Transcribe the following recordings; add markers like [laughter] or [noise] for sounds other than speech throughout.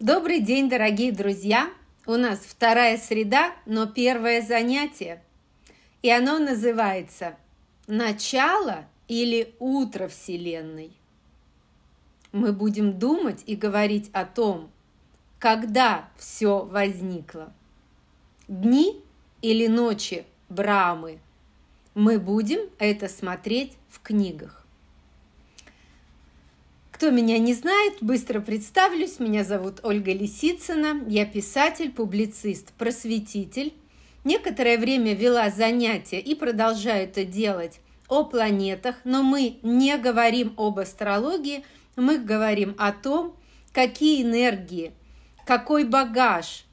Добрый день, дорогие друзья! У нас вторая среда, но первое занятие. И оно называется «Начало или утро Вселенной». Мы будем думать и говорить о том, когда все возникло. Дни или ночи Брамы. Мы будем это смотреть в книгах. Кто меня не знает, быстро представлюсь. Меня зовут Ольга Лисицына. Я писатель, публицист, просветитель. Некоторое время вела занятия и продолжаю это делать о планетах, но мы не говорим об астрологии, мы говорим о том, какие энергии, какой багаж,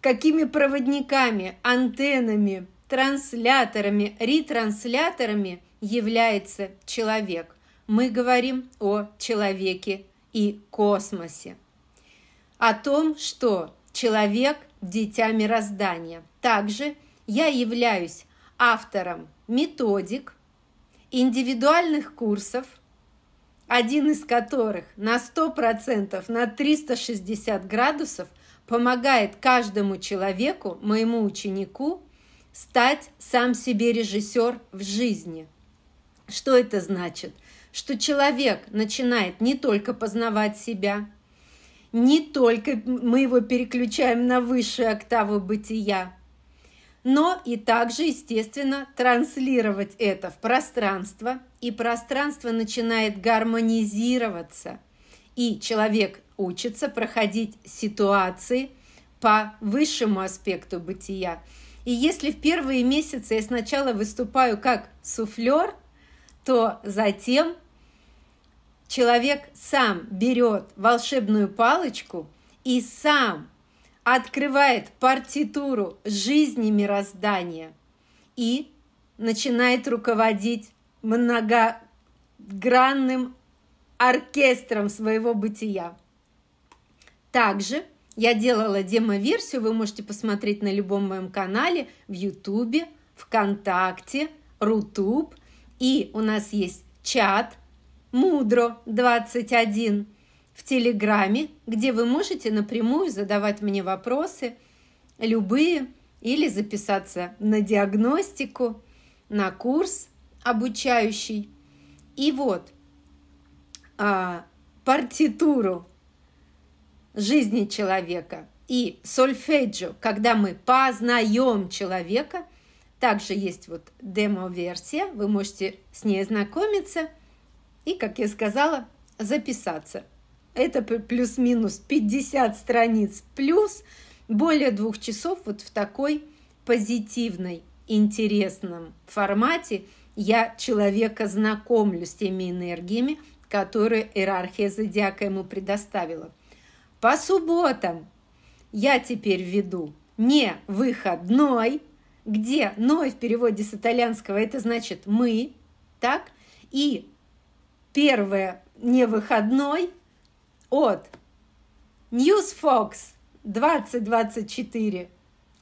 какими проводниками, антеннами, трансляторами, ретрансляторами является человек мы говорим о человеке и космосе. О том, что человек – дитя мироздания. Также я являюсь автором методик, индивидуальных курсов, один из которых на 100%, на 360 градусов помогает каждому человеку, моему ученику, стать сам себе режиссер в жизни. Что это значит – что человек начинает не только познавать себя, не только мы его переключаем на высшие октавы бытия, но и также, естественно, транслировать это в пространство, и пространство начинает гармонизироваться, и человек учится проходить ситуации по высшему аспекту бытия. И если в первые месяцы я сначала выступаю как суфлер – то затем человек сам берет волшебную палочку и сам открывает партитуру жизни мироздания и начинает руководить многогранным оркестром своего бытия. Также я делала демо-версию, вы можете посмотреть на любом моем канале, в Ютубе, ВКонтакте, Рутуб и у нас есть чат «Мудро21» в Телеграме, где вы можете напрямую задавать мне вопросы, любые, или записаться на диагностику, на курс обучающий. И вот а, партитуру жизни человека и сольфеджио, когда мы познаем человека – также есть вот демо-версия, вы можете с ней ознакомиться и, как я сказала, записаться. Это плюс-минус 50 страниц плюс более двух часов вот в такой позитивной, интересном формате я человека знакомлю с теми энергиями, которые иерархия зодиака ему предоставила. По субботам я теперь веду не выходной, где «ной» в переводе с итальянского – это значит «мы», так? И первое не выходной от News Fox 2024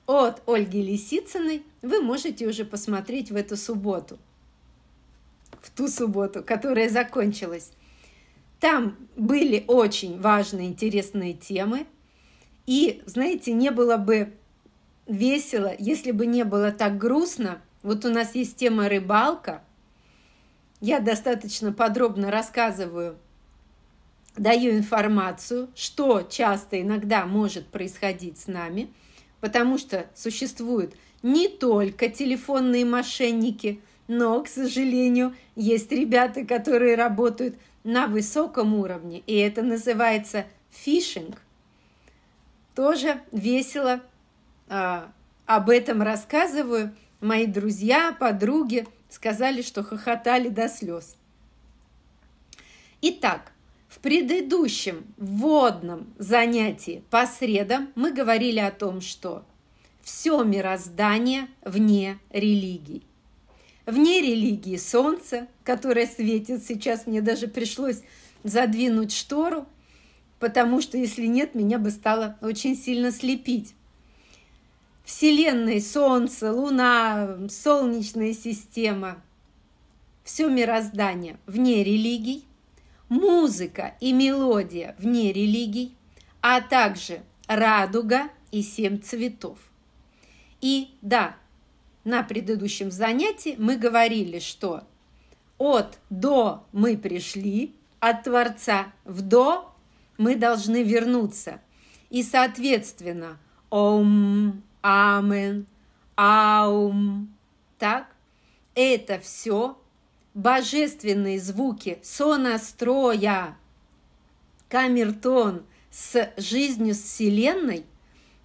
от Ольги Лисицыной вы можете уже посмотреть в эту субботу, в ту субботу, которая закончилась. Там были очень важные, интересные темы. И, знаете, не было бы весело, если бы не было так грустно. Вот у нас есть тема рыбалка. Я достаточно подробно рассказываю, даю информацию, что часто иногда может происходить с нами, потому что существуют не только телефонные мошенники, но, к сожалению, есть ребята, которые работают на высоком уровне, и это называется фишинг. Тоже весело а, об этом рассказываю, мои друзья, подруги сказали, что хохотали до слез. Итак, в предыдущем вводном занятии по средам мы говорили о том, что все мироздание вне религий. Вне религии солнце, которое светит сейчас, мне даже пришлось задвинуть штору, потому что если нет, меня бы стало очень сильно слепить. Вселенной Солнце, Луна, Солнечная система, все мироздание вне религий, музыка и мелодия вне религий, а также радуга и семь цветов. И да, на предыдущем занятии мы говорили, что от до мы пришли, от Творца в до мы должны вернуться. И, соответственно, ом, амен, аум. Так? Это все божественные звуки сонастроя. Камертон с жизнью с Вселенной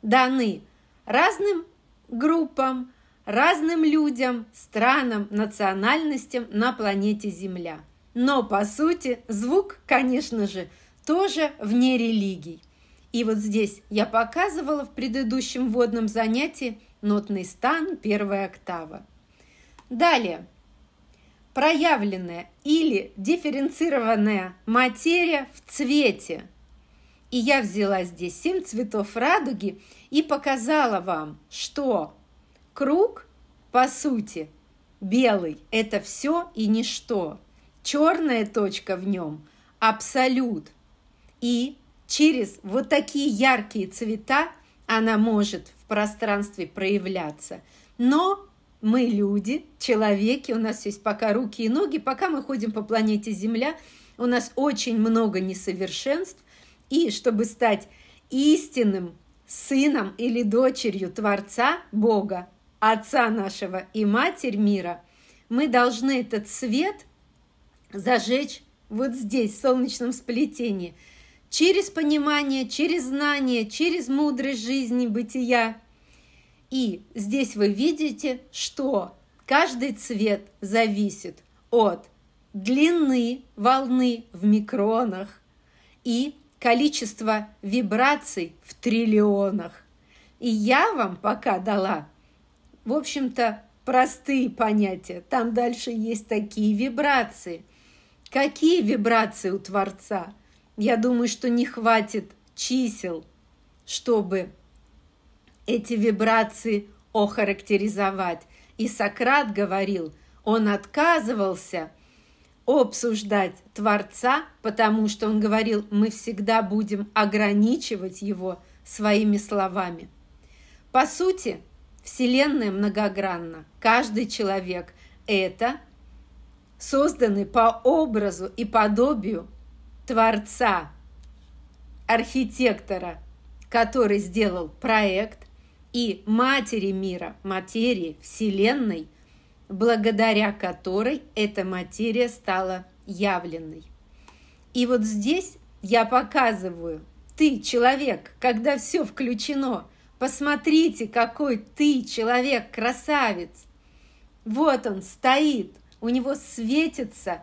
даны разным группам, разным людям, странам, национальностям на планете Земля. Но, по сути, звук, конечно же, тоже вне религий. И вот здесь я показывала в предыдущем водном занятии нотный стан первой октавы. Далее. Проявленная или дифференцированная материя в цвете. И я взяла здесь семь цветов радуги и показала вам, что круг, по сути, белый – это все и ничто. Черная точка в нем – абсолют. И Через вот такие яркие цвета она может в пространстве проявляться. Но мы люди, человеки, у нас есть пока руки и ноги, пока мы ходим по планете Земля, у нас очень много несовершенств, и чтобы стать истинным сыном или дочерью Творца Бога, Отца нашего и Матерь мира, мы должны этот свет зажечь вот здесь, в солнечном сплетении – через понимание, через знание, через мудрость жизни, бытия. И здесь вы видите, что каждый цвет зависит от длины волны в микронах и количества вибраций в триллионах. И я вам пока дала, в общем-то, простые понятия. Там дальше есть такие вибрации. Какие вибрации у Творца – я думаю, что не хватит чисел, чтобы эти вибрации охарактеризовать. И Сократ говорил, он отказывался обсуждать Творца, потому что он говорил, мы всегда будем ограничивать его своими словами. По сути, Вселенная многогранна. Каждый человек – это созданный по образу и подобию творца, архитектора, который сделал проект, и матери мира, материи Вселенной, благодаря которой эта материя стала явленной. И вот здесь я показываю, ты человек, когда все включено, посмотрите, какой ты человек, красавец. Вот он стоит, у него светится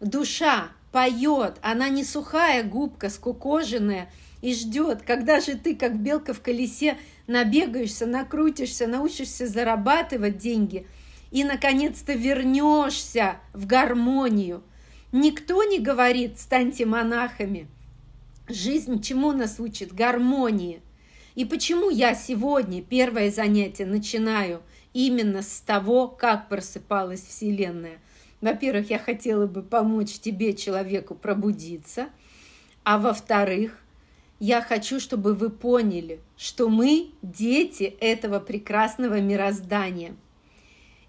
душа, поет, она не сухая губка, скукоженная, и ждет, когда же ты, как белка в колесе, набегаешься, накрутишься, научишься зарабатывать деньги и, наконец-то, вернешься в гармонию. Никто не говорит «станьте монахами». Жизнь чему нас учит? Гармонии. И почему я сегодня первое занятие начинаю именно с того, как просыпалась Вселенная? во-первых, я хотела бы помочь тебе, человеку, пробудиться, а во-вторых, я хочу, чтобы вы поняли, что мы дети этого прекрасного мироздания.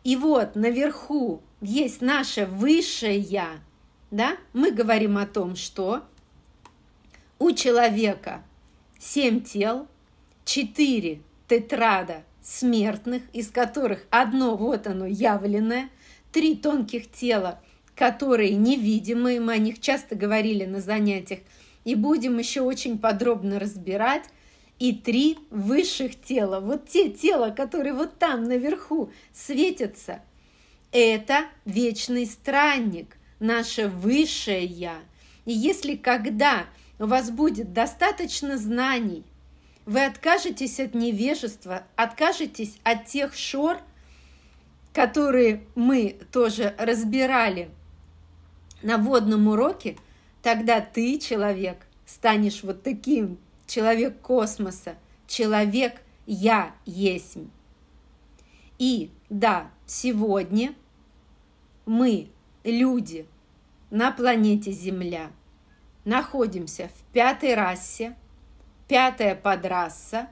И вот наверху есть наше высшее Я, да? Мы говорим о том, что у человека семь тел, четыре тетрада смертных, из которых одно вот оно явленное – три тонких тела, которые невидимы, мы о них часто говорили на занятиях, и будем еще очень подробно разбирать, и три высших тела, вот те тела, которые вот там наверху светятся. Это вечный странник, наше высшее Я. И если когда у вас будет достаточно знаний, вы откажетесь от невежества, откажетесь от тех шор – которые мы тоже разбирали на водном уроке, тогда ты, человек, станешь вот таким, человек космоса, человек «Я есть». И да, сегодня мы, люди, на планете Земля находимся в пятой расе, пятая подраса,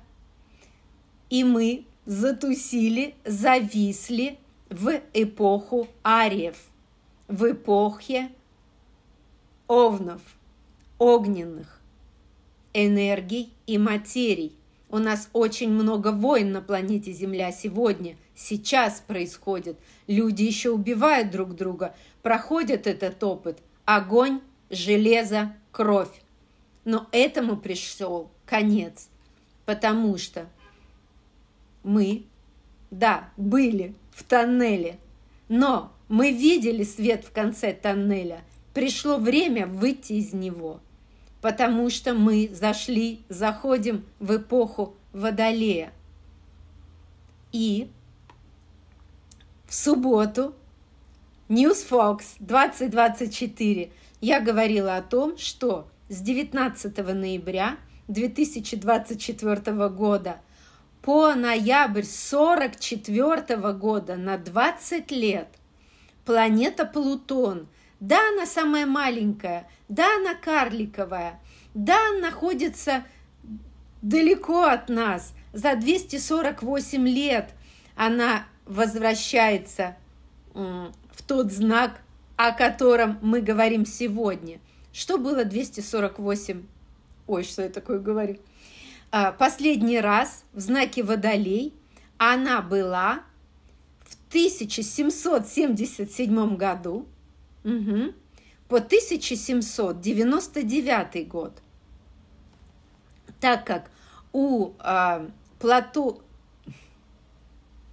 и мы затусили, зависли – в эпоху ариев, в эпохе овнов, огненных, энергий и материй. У нас очень много войн на планете Земля сегодня, сейчас происходит. Люди еще убивают друг друга, проходят этот опыт. Огонь, железо, кровь. Но этому пришел конец, потому что мы, да, были в тоннеле. Но мы видели свет в конце тоннеля. Пришло время выйти из него, потому что мы зашли, заходим в эпоху Водолея. И в субботу News Fox 2024 я говорила о том, что с 19 ноября 2024 года – по ноябрь 44 года на 20 лет. Планета Плутон. Да, она самая маленькая, да, она карликовая, да, она находится далеко от нас. За 248 лет она возвращается в тот знак, о котором мы говорим сегодня. Что было 248? Ой, что я такое говорю? А, последний раз в знаке Водолей она была в 1777 году угу, по 1799 год, так как у э, Плату,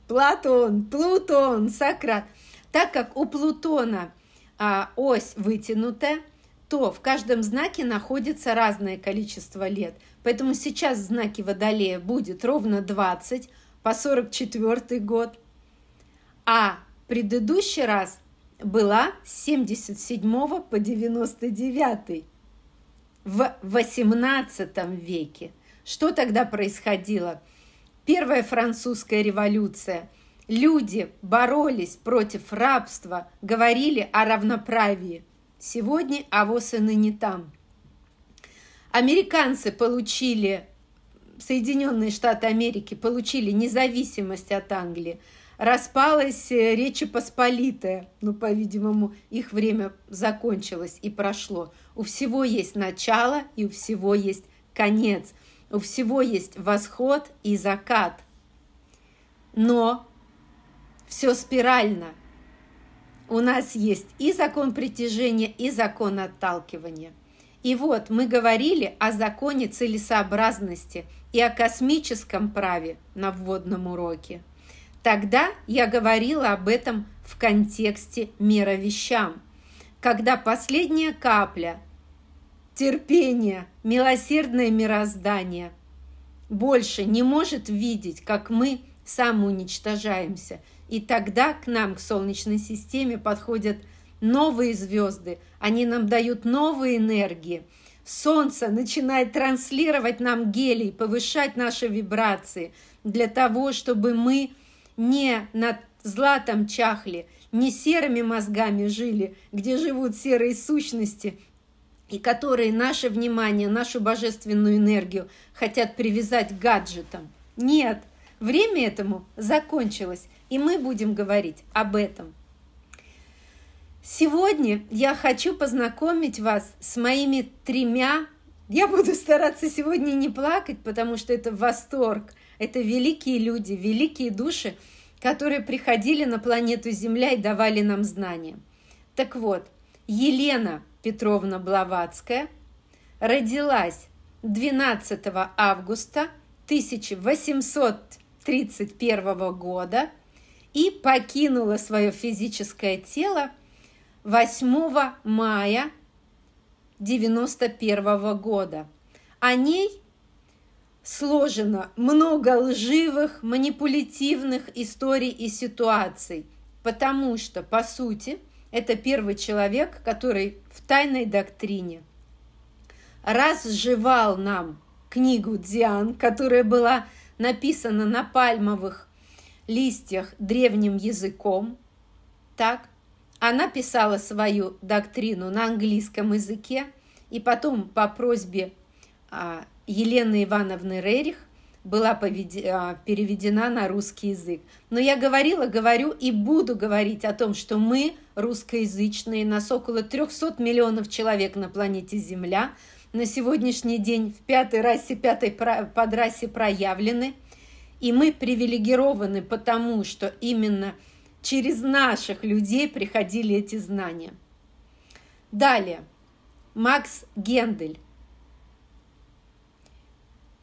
Платон, Плутон, Сократ, так как у Плутона э, ось вытянутая, то в каждом знаке находится разное количество лет – Поэтому сейчас в знаке Водолея будет ровно 20 по 44 год. А предыдущий раз была с 77 по 99 в 18 веке. Что тогда происходило? Первая французская революция. Люди боролись против рабства, говорили о равноправии. Сегодня авось и ныне там – американцы получили, Соединенные Штаты Америки получили независимость от Англии, распалась э, Речи Посполитая. Ну, по-видимому, их время закончилось и прошло. У всего есть начало и у всего есть конец. У всего есть восход и закат. Но все спирально. У нас есть и закон притяжения, и закон отталкивания – и вот мы говорили о законе целесообразности и о космическом праве на вводном уроке. Тогда я говорила об этом в контексте мира вещам, когда последняя капля терпения, милосердное мироздание больше не может видеть, как мы самоуничтожаемся. И тогда к нам, к Солнечной системе, подходят – новые звезды, они нам дают новые энергии. Солнце начинает транслировать нам гелий, повышать наши вибрации для того, чтобы мы не над златом чахли, не серыми мозгами жили, где живут серые сущности, и которые наше внимание, нашу божественную энергию хотят привязать к гаджетам. Нет, время этому закончилось, и мы будем говорить об этом Сегодня я хочу познакомить вас с моими тремя... Я буду [laughs] стараться сегодня не плакать, потому что это восторг. Это великие люди, великие души, которые приходили на планету Земля и давали нам знания. Так вот, Елена Петровна Блаватская родилась 12 августа 1831 года и покинула свое физическое тело – 8 мая 91 года. О ней сложено много лживых, манипулятивных историй и ситуаций, потому что, по сути, это первый человек, который в тайной доктрине разжевал нам книгу Диан, которая была написана на пальмовых листьях древним языком, так, она писала свою доктрину на английском языке, и потом по просьбе а, Елены Ивановны Рерих была а, переведена на русский язык. Но я говорила, говорю и буду говорить о том, что мы русскоязычные, нас около 300 миллионов человек на планете Земля, на сегодняшний день в пятой расе, пятой под подрасе проявлены, и мы привилегированы потому, что именно – через наших людей приходили эти знания. Далее. Макс Гендель.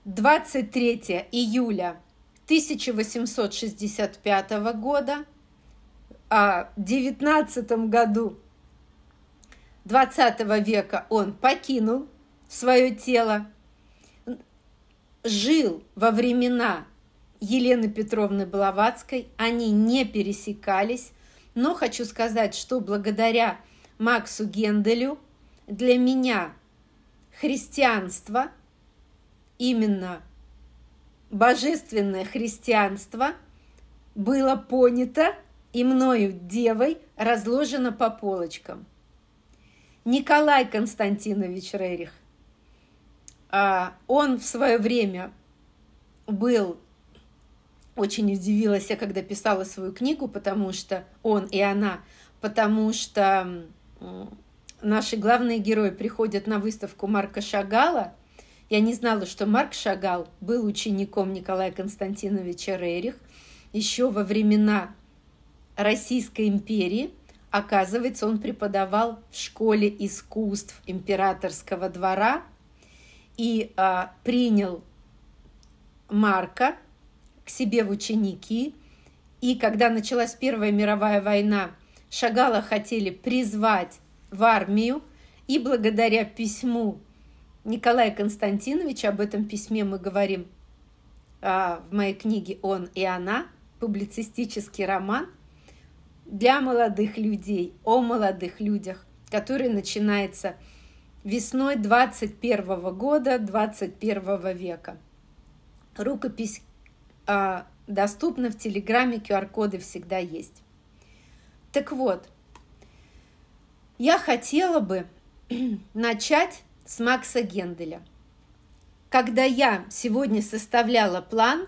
23 июля 1865 года, а, в 19 году 20 века он покинул свое тело, жил во времена Елены Петровны Блаватской, они не пересекались, но хочу сказать, что благодаря Максу Генделю для меня христианство, именно божественное христианство, было понято и мною девой разложено по полочкам. Николай Константинович Рерих, а, он в свое время был очень удивилась я, когда писала свою книгу, потому что он и она, потому что наши главные герои приходят на выставку Марка Шагала. Я не знала, что Марк Шагал был учеником Николая Константиновича Рерих еще во времена Российской империи. Оказывается, он преподавал в школе искусств императорского двора и а, принял Марка к себе в ученики. И когда началась Первая мировая война, Шагала хотели призвать в армию. И благодаря письму Николая Константиновича, об этом письме мы говорим а, в моей книге «Он и она», публицистический роман для молодых людей, о молодых людях, который начинается весной 21 года 21 века. Рукопись а, доступно в Телеграме, QR-коды всегда есть. Так вот, я хотела бы [clears throat] начать с Макса Генделя. Когда я сегодня составляла план,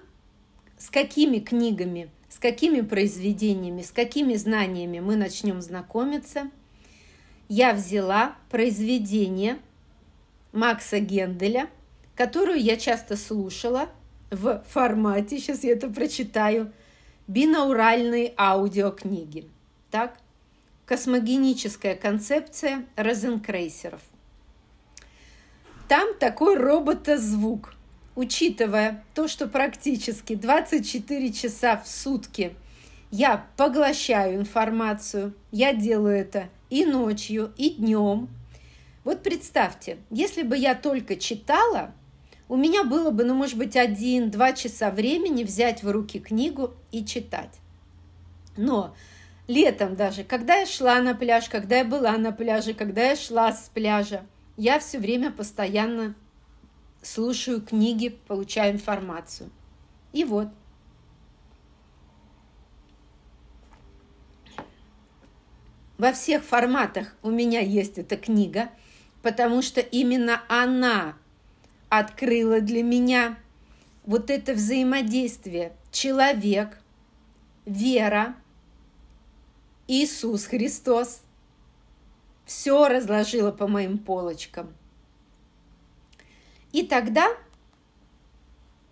с какими книгами, с какими произведениями, с какими знаниями мы начнем знакомиться, я взяла произведение Макса Генделя, которую я часто слушала – в формате, сейчас я это прочитаю, бинауральной аудиокниги. Так? Космогеническая концепция розенкрейсеров. Там такой роботозвук. Учитывая то, что практически 24 часа в сутки я поглощаю информацию, я делаю это и ночью, и днем. Вот представьте, если бы я только читала – у меня было бы, ну, может быть, один-два часа времени взять в руки книгу и читать. Но летом даже, когда я шла на пляж, когда я была на пляже, когда я шла с пляжа, я все время постоянно слушаю книги, получаю информацию. И вот. Во всех форматах у меня есть эта книга, потому что именно она открыла для меня вот это взаимодействие человек, вера, Иисус Христос. Все разложила по моим полочкам. И тогда,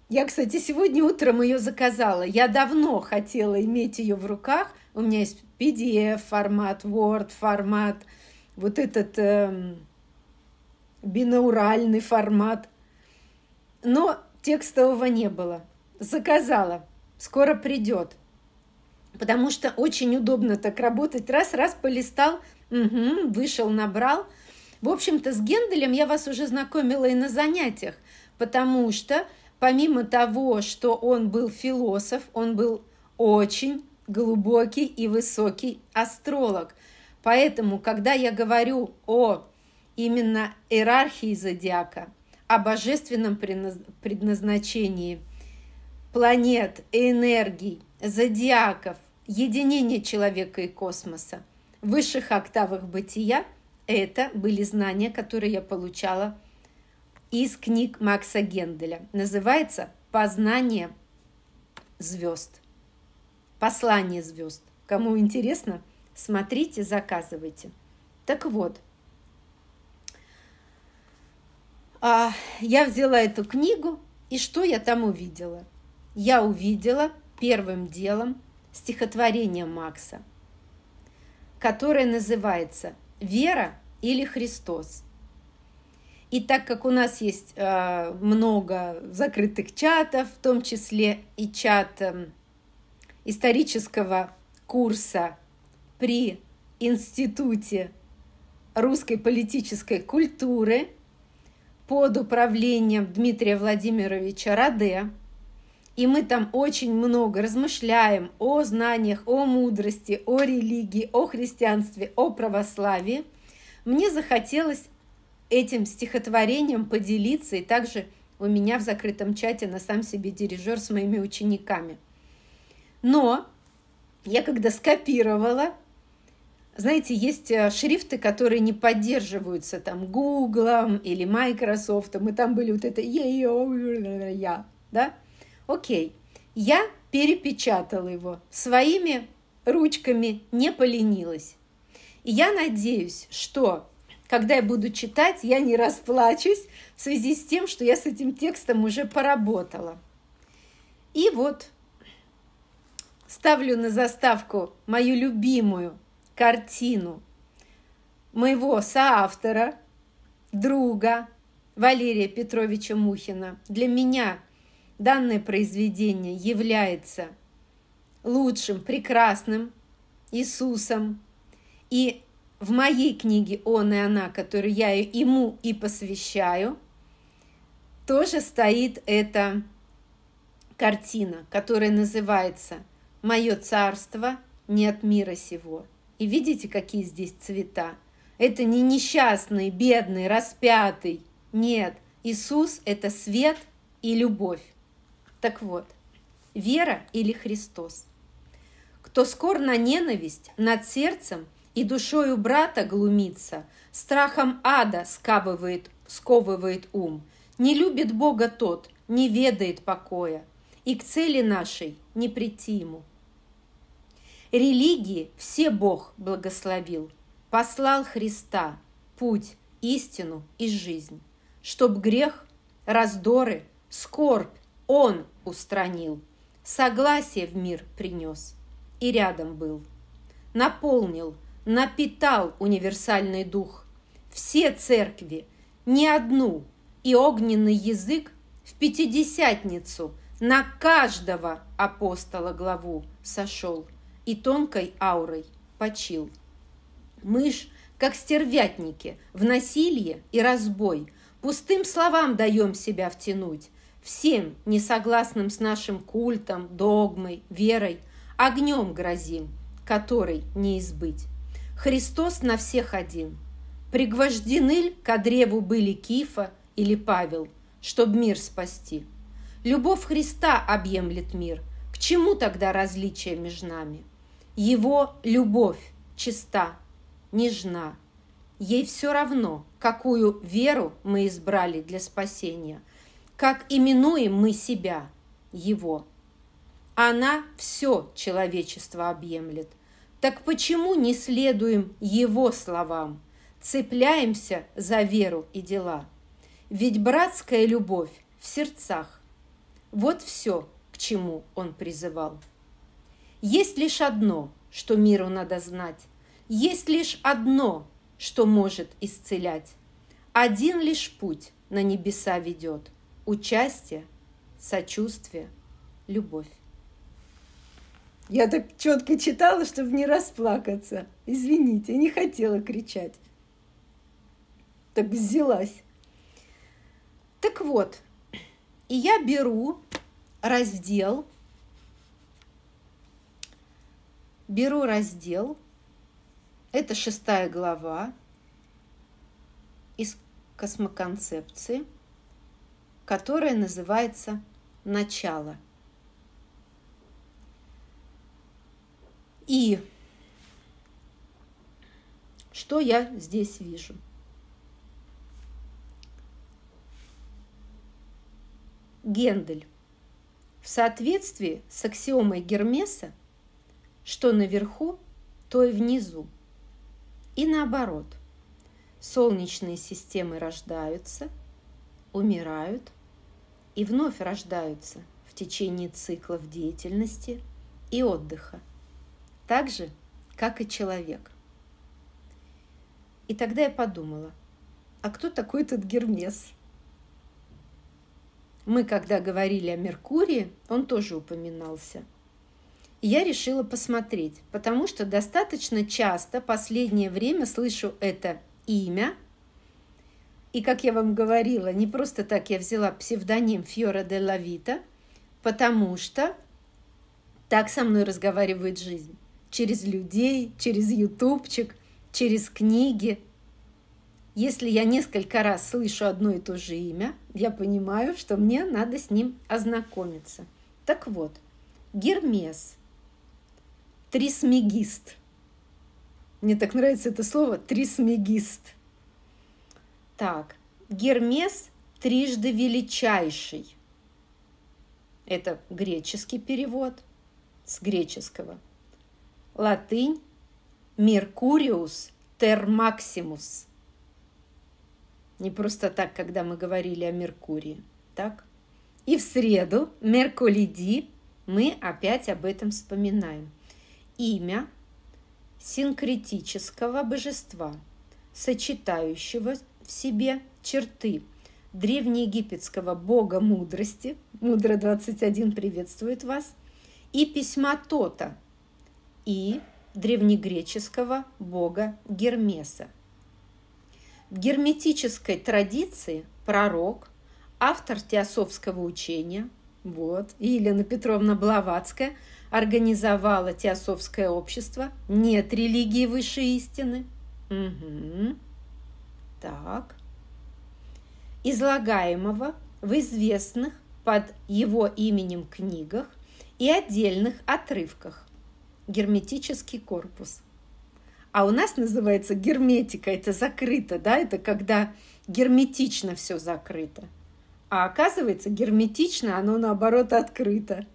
я, кстати, сегодня утром ее заказала. Я давно хотела иметь ее в руках. У меня есть PDF формат, Word формат, вот этот эм, бинауральный формат – но текстового не было. Заказала, скоро придет. Потому что очень удобно так работать. Раз-раз полистал, угу, вышел, набрал. В общем-то, с Генделем я вас уже знакомила и на занятиях, потому что помимо того, что он был философ, он был очень глубокий и высокий астролог. Поэтому, когда я говорю о именно иерархии зодиака – о божественном предназначении планет, и энергий, зодиаков, единение человека и космоса, высших октавах бытия – это были знания, которые я получала из книг Макса Генделя. Называется «Познание звезд». Послание звезд. Кому интересно, смотрите, заказывайте. Так вот – А я взяла эту книгу, и что я там увидела? Я увидела первым делом стихотворение Макса, которое называется «Вера или Христос». И так как у нас есть э, много закрытых чатов, в том числе и чат э, исторического курса при Институте русской политической культуры – под управлением Дмитрия Владимировича Раде. И мы там очень много размышляем о знаниях, о мудрости, о религии, о христианстве, о православии. Мне захотелось этим стихотворением поделиться, и также у меня в закрытом чате на сам себе дирижер с моими учениками. Но я когда скопировала знаете, есть э, шрифты, которые не поддерживаются там Гуглом или Microsoft, Мы там были вот это я, да? Окей, я перепечатала его своими ручками, не поленилась. И я надеюсь, что когда я буду читать, я не расплачусь в связи с тем, что я с этим текстом уже поработала. И вот ставлю на заставку мою любимую картину моего соавтора, друга Валерия Петровича Мухина. Для меня данное произведение является лучшим, прекрасным Иисусом. И в моей книге «Он и она», которую я ему и посвящаю, тоже стоит эта картина, которая называется «Мое царство не от мира сего». И видите, какие здесь цвета? Это не несчастный, бедный, распятый. Нет, Иисус – это свет и любовь. Так вот, вера или Христос? Кто скор на ненависть, над сердцем и душою брата глумится, страхом ада скабывает, сковывает ум. Не любит Бога тот, не ведает покоя, и к цели нашей не прийти ему – Религии все Бог благословил, послал Христа, путь, истину и жизнь, чтоб грех, раздоры, скорбь Он устранил, согласие в мир принес и рядом был. Наполнил, напитал универсальный дух все церкви, не одну, и огненный язык в Пятидесятницу на каждого апостола главу сошел – и тонкой аурой почил. Мышь, как стервятники, в насилие и разбой, пустым словам даем себя втянуть, всем несогласным с нашим культом, догмой, верой, огнем грозим, который не избыть. Христос на всех один. Пригвождены к древу были Кифа или Павел, чтоб мир спасти. Любовь Христа объемлет мир. К чему тогда различие между нами? Его любовь чиста, нежна. Ей все равно, какую веру мы избрали для спасения, как именуем мы себя, Его. Она все человечество объемлет. Так почему не следуем Его словам, цепляемся за веру и дела? Ведь братская любовь в сердцах. Вот все, к чему он призывал. Есть лишь одно, что миру надо знать. Есть лишь одно, что может исцелять. Один лишь путь на небеса ведет. Участие, сочувствие, любовь. Я так четко читала, чтобы не расплакаться. Извините, не хотела кричать. Так взялась. Так вот, и я беру раздел беру раздел, это шестая глава из космоконцепции, которая называется «Начало». И что я здесь вижу? Гендель в соответствии с аксиомой Гермеса – что наверху, то и внизу. И наоборот. Солнечные системы рождаются, умирают и вновь рождаются в течение циклов деятельности и отдыха, так же, как и человек. И тогда я подумала, а кто такой этот Гермес? Мы, когда говорили о Меркурии, он тоже упоминался я решила посмотреть, потому что достаточно часто последнее время слышу это имя. И, как я вам говорила, не просто так я взяла псевдоним Фьора де Лавита, потому что так со мной разговаривает жизнь. Через людей, через ютубчик, через книги. Если я несколько раз слышу одно и то же имя, я понимаю, что мне надо с ним ознакомиться. Так вот, Гермес – трисмегист. Мне так нравится это слово трисмегист. Так, Гермес трижды величайший. Это греческий перевод с греческого. Латынь Меркуриус термаксимус. Не просто так, когда мы говорили о Меркурии, так? И в среду, Меркулиди, мы опять об этом вспоминаем – имя синкретического божества, сочетающего в себе черты древнеегипетского бога мудрости, мудро 21 приветствует вас, и письма Тота, и древнегреческого бога Гермеса. В герметической традиции пророк, автор теософского учения, вот, Елена Петровна Блаватская – организовало теософское общество. Нет религии высшей истины. Угу. Так. Излагаемого в известных под его именем книгах и отдельных отрывках. Герметический корпус. А у нас называется герметика, это закрыто, да, это когда герметично все закрыто. А оказывается, герметично оно наоборот открыто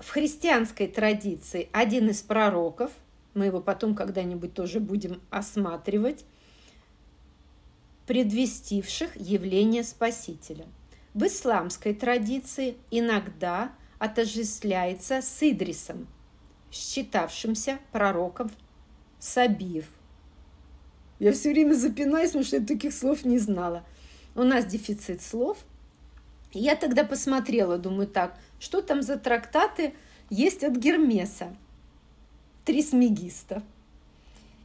в христианской традиции один из пророков, мы его потом когда-нибудь тоже будем осматривать, предвестивших явление Спасителя. В исламской традиции иногда отождествляется с Идрисом, считавшимся пророком Сабиев. Я все время запинаюсь, потому что я таких слов не знала. У нас дефицит слов. Я тогда посмотрела, думаю так, что там за трактаты есть от Гермеса? Трисмегиста.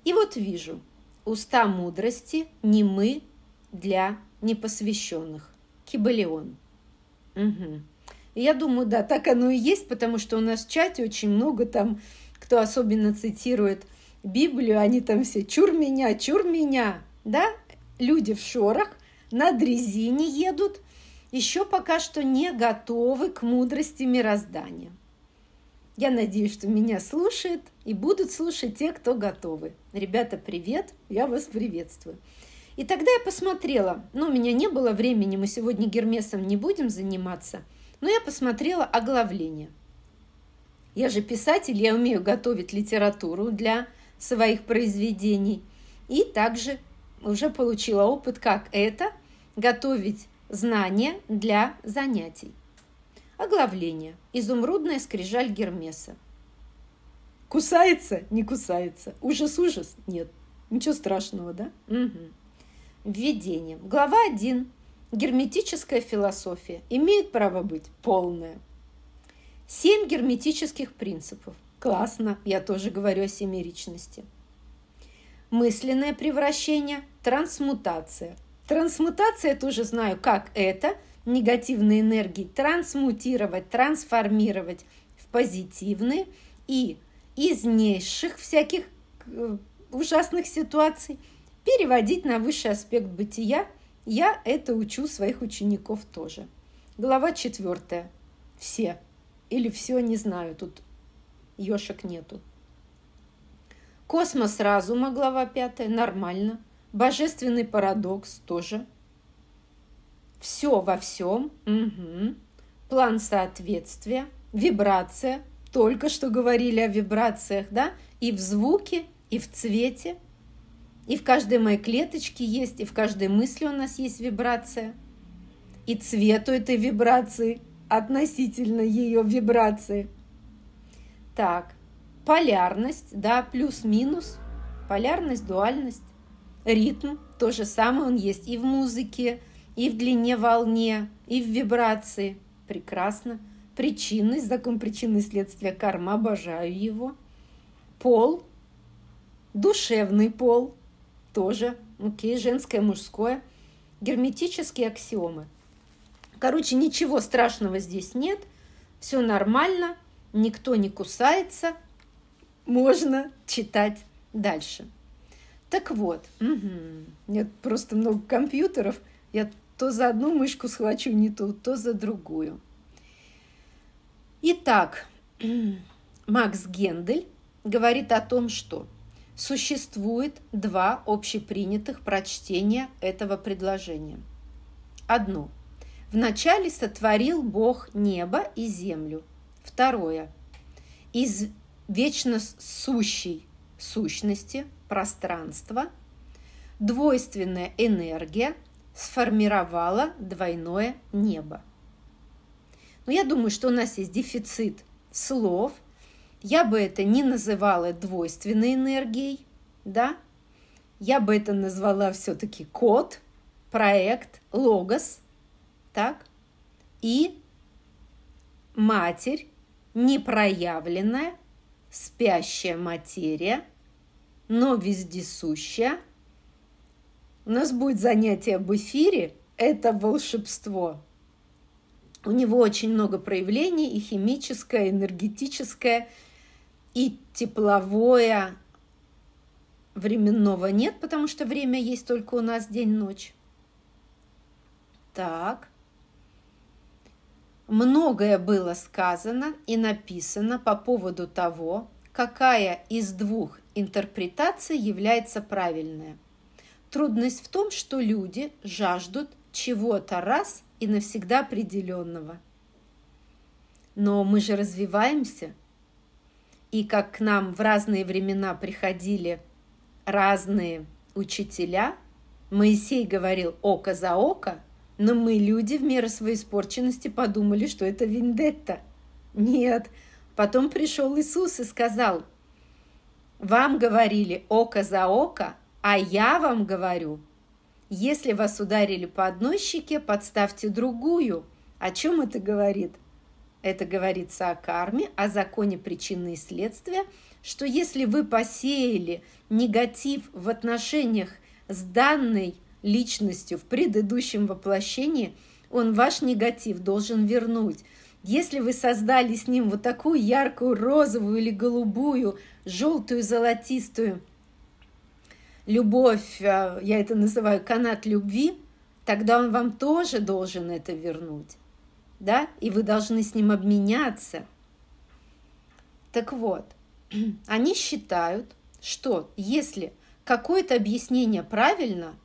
И вот вижу, уста мудрости не мы для непосвященных. Кибалион. Угу. я думаю, да, так оно и есть, потому что у нас в чате очень много там, кто особенно цитирует Библию, они там все «чур меня, чур меня», да? Люди в шорах на дрезине едут – еще пока что не готовы к мудрости мироздания. Я надеюсь, что меня слушает и будут слушать те, кто готовы. Ребята, привет, я вас приветствую. И тогда я посмотрела, но ну, у меня не было времени, мы сегодня гермесом не будем заниматься, но я посмотрела оглавление. Я же писатель, я умею готовить литературу для своих произведений. И также уже получила опыт, как это, готовить Знания для занятий. Оглавление. Изумрудная скрижаль Гермеса. Кусается? Не кусается. Ужас-ужас? Нет. Ничего страшного, да? Угу. Введение. Глава 1. Герметическая философия имеет право быть полная. Семь герметических принципов. Классно, я тоже говорю о семеричности. Мысленное превращение, трансмутация – Трансмутация тоже знаю, как это, негативные энергии трансмутировать, трансформировать в позитивные и из низших всяких э, ужасных ситуаций переводить на высший аспект бытия. Я это учу своих учеников тоже. Глава четвертая. Все. Или все, не знаю, тут ёшек нету. Космос разума, глава пятая, нормально – Божественный парадокс тоже. Все во всем. Угу. План соответствия. Вибрация. Только что говорили о вибрациях, да? И в звуке, и в цвете. И в каждой моей клеточке есть, и в каждой мысли у нас есть вибрация. И цвету этой вибрации относительно ее вибрации. Так, полярность, да, плюс-минус. Полярность, дуальность. Ритм, то же самое, он есть и в музыке, и в длине волне, и в вибрации. Прекрасно. Причинность, закон причины и следствия карма, обожаю его. Пол, душевный пол, тоже, окей, женское, мужское. Герметические аксиомы. Короче, ничего страшного здесь нет, все нормально, никто не кусается, можно читать дальше. Так вот, угу. нет просто много компьютеров. Я то за одну мышку схвачу не ту, то за другую. Итак, [clears throat] Макс Гендель говорит о том, что существует два общепринятых прочтения этого предложения. Одно. Вначале сотворил Бог небо и землю. Второе. Из вечно сущей сущности – пространство, двойственная энергия сформировала двойное небо. Но ну, я думаю, что у нас есть дефицит слов. Я бы это не называла двойственной энергией, да? Я бы это назвала все-таки код, проект, логос, так? И матерь, непроявленная, спящая материя – но вездесущая. У нас будет занятие об эфире. Это волшебство. У него очень много проявлений, и химическое, и энергетическое, и тепловое. Временного нет, потому что время есть только у нас день-ночь. Так. Многое было сказано и написано по поводу того, какая из двух интерпретация является правильная. Трудность в том, что люди жаждут чего-то раз и навсегда определенного. Но мы же развиваемся. И как к нам в разные времена приходили разные учителя, Моисей говорил «око за око», но мы, люди, в меру своей испорченности подумали, что это вендетта. Нет. Потом пришел Иисус и сказал – вам говорили око за око, а я вам говорю. Если вас ударили по одной щеке, подставьте другую. О чем это говорит? Это говорится о карме, о законе причины и следствия, что если вы посеяли негатив в отношениях с данной личностью в предыдущем воплощении, он ваш негатив должен вернуть – если вы создали с ним вот такую яркую розовую или голубую, желтую, золотистую любовь, э, я это называю канат любви, тогда он вам тоже должен это вернуть. Да? И вы должны с ним обменяться. Так вот, [clears throat] они считают, что если какое-то объяснение правильно,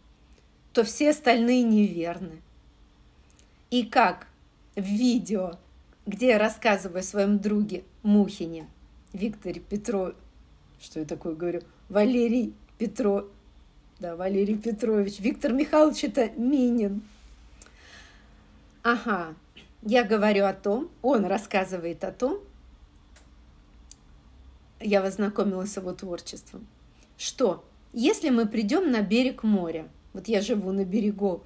то все остальные неверны. И как в видео где я рассказываю о своем друге Мухине Викторе Петро... Что я такое говорю? Валерий Петро... Да, Валерий Петрович. Виктор Михайлович это Минин. Ага, я говорю о том, он рассказывает о том, я познакомилась с его творчеством, что если мы придем на берег моря, вот я живу на берегу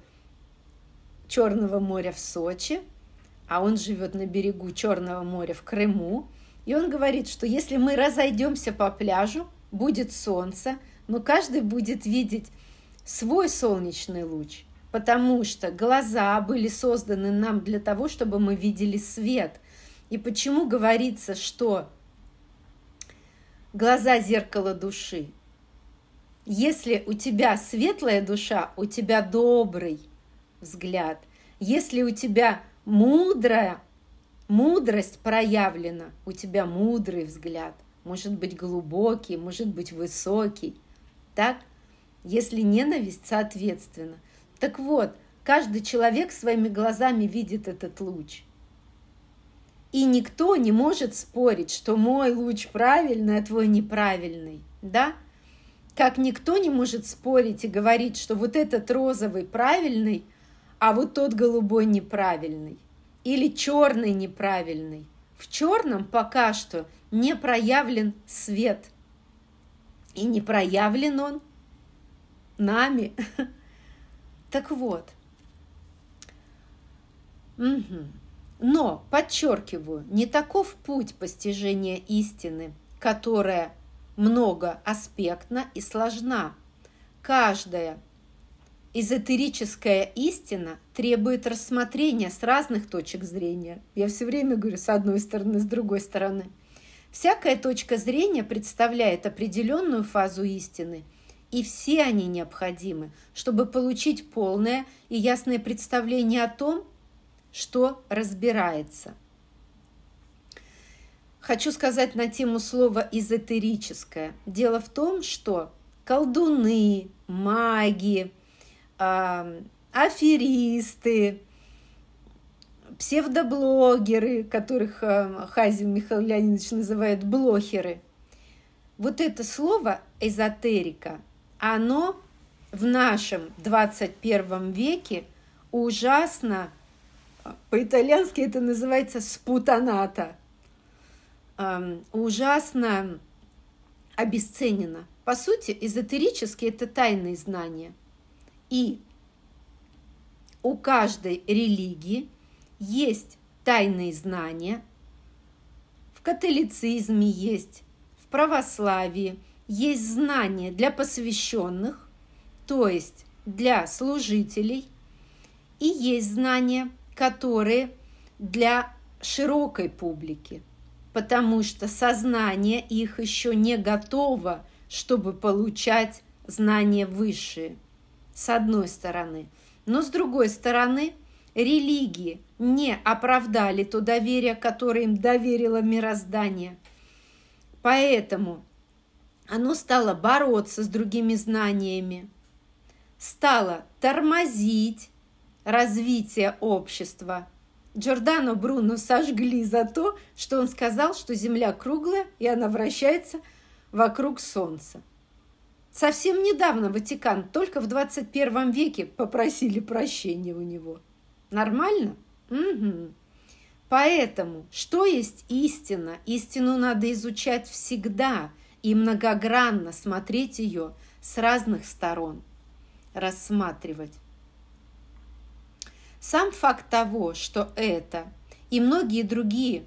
Черного моря в Сочи – а он живет на берегу Черного моря в Крыму, и он говорит, что если мы разойдемся по пляжу, будет солнце, но каждый будет видеть свой солнечный луч, потому что глаза были созданы нам для того, чтобы мы видели свет. И почему говорится, что глаза – зеркало души? Если у тебя светлая душа, у тебя добрый взгляд. Если у тебя мудрая, мудрость проявлена, у тебя мудрый взгляд, может быть глубокий, может быть высокий, так? Если ненависть, соответственно. Так вот, каждый человек своими глазами видит этот луч. И никто не может спорить, что мой луч правильный, а твой неправильный, да? Как никто не может спорить и говорить, что вот этот розовый правильный – а вот тот голубой неправильный или черный неправильный. В черном пока что не проявлен свет. И не проявлен он нами. [laughs] Так вот. Угу. Но, подчеркиваю, не таков путь постижения истины, которая многоаспектна и сложна. Каждая эзотерическая истина требует рассмотрения с разных точек зрения. Я все время говорю с одной стороны, с другой стороны. Всякая точка зрения представляет определенную фазу истины, и все они необходимы, чтобы получить полное и ясное представление о том, что разбирается. Хочу сказать на тему слова «эзотерическое». Дело в том, что колдуны, маги, аферисты, псевдоблогеры, которых Хазин Михаил Леонидович называет блохеры. Вот это слово эзотерика, оно в нашем 21 веке ужасно, а, по-итальянски это называется спутаната, ужасно обесценено. По сути, эзотерические это тайные знания. И у каждой религии есть тайные знания, в католицизме есть, в православии есть знания для посвященных, то есть для служителей, и есть знания, которые для широкой публики, потому что сознание их еще не готово, чтобы получать знания высшие – с одной стороны. Но с другой стороны, религии не оправдали то доверие, которое им доверило мироздание. Поэтому оно стало бороться с другими знаниями, стало тормозить развитие общества. Джордано Бруно сожгли за то, что он сказал, что Земля круглая и она вращается вокруг Солнца. Совсем недавно Ватикан, только в 21 веке, попросили прощения у него. Нормально? Угу. Поэтому, что есть истина? Истину надо изучать всегда и многогранно смотреть ее с разных сторон, рассматривать. Сам факт того, что это и многие другие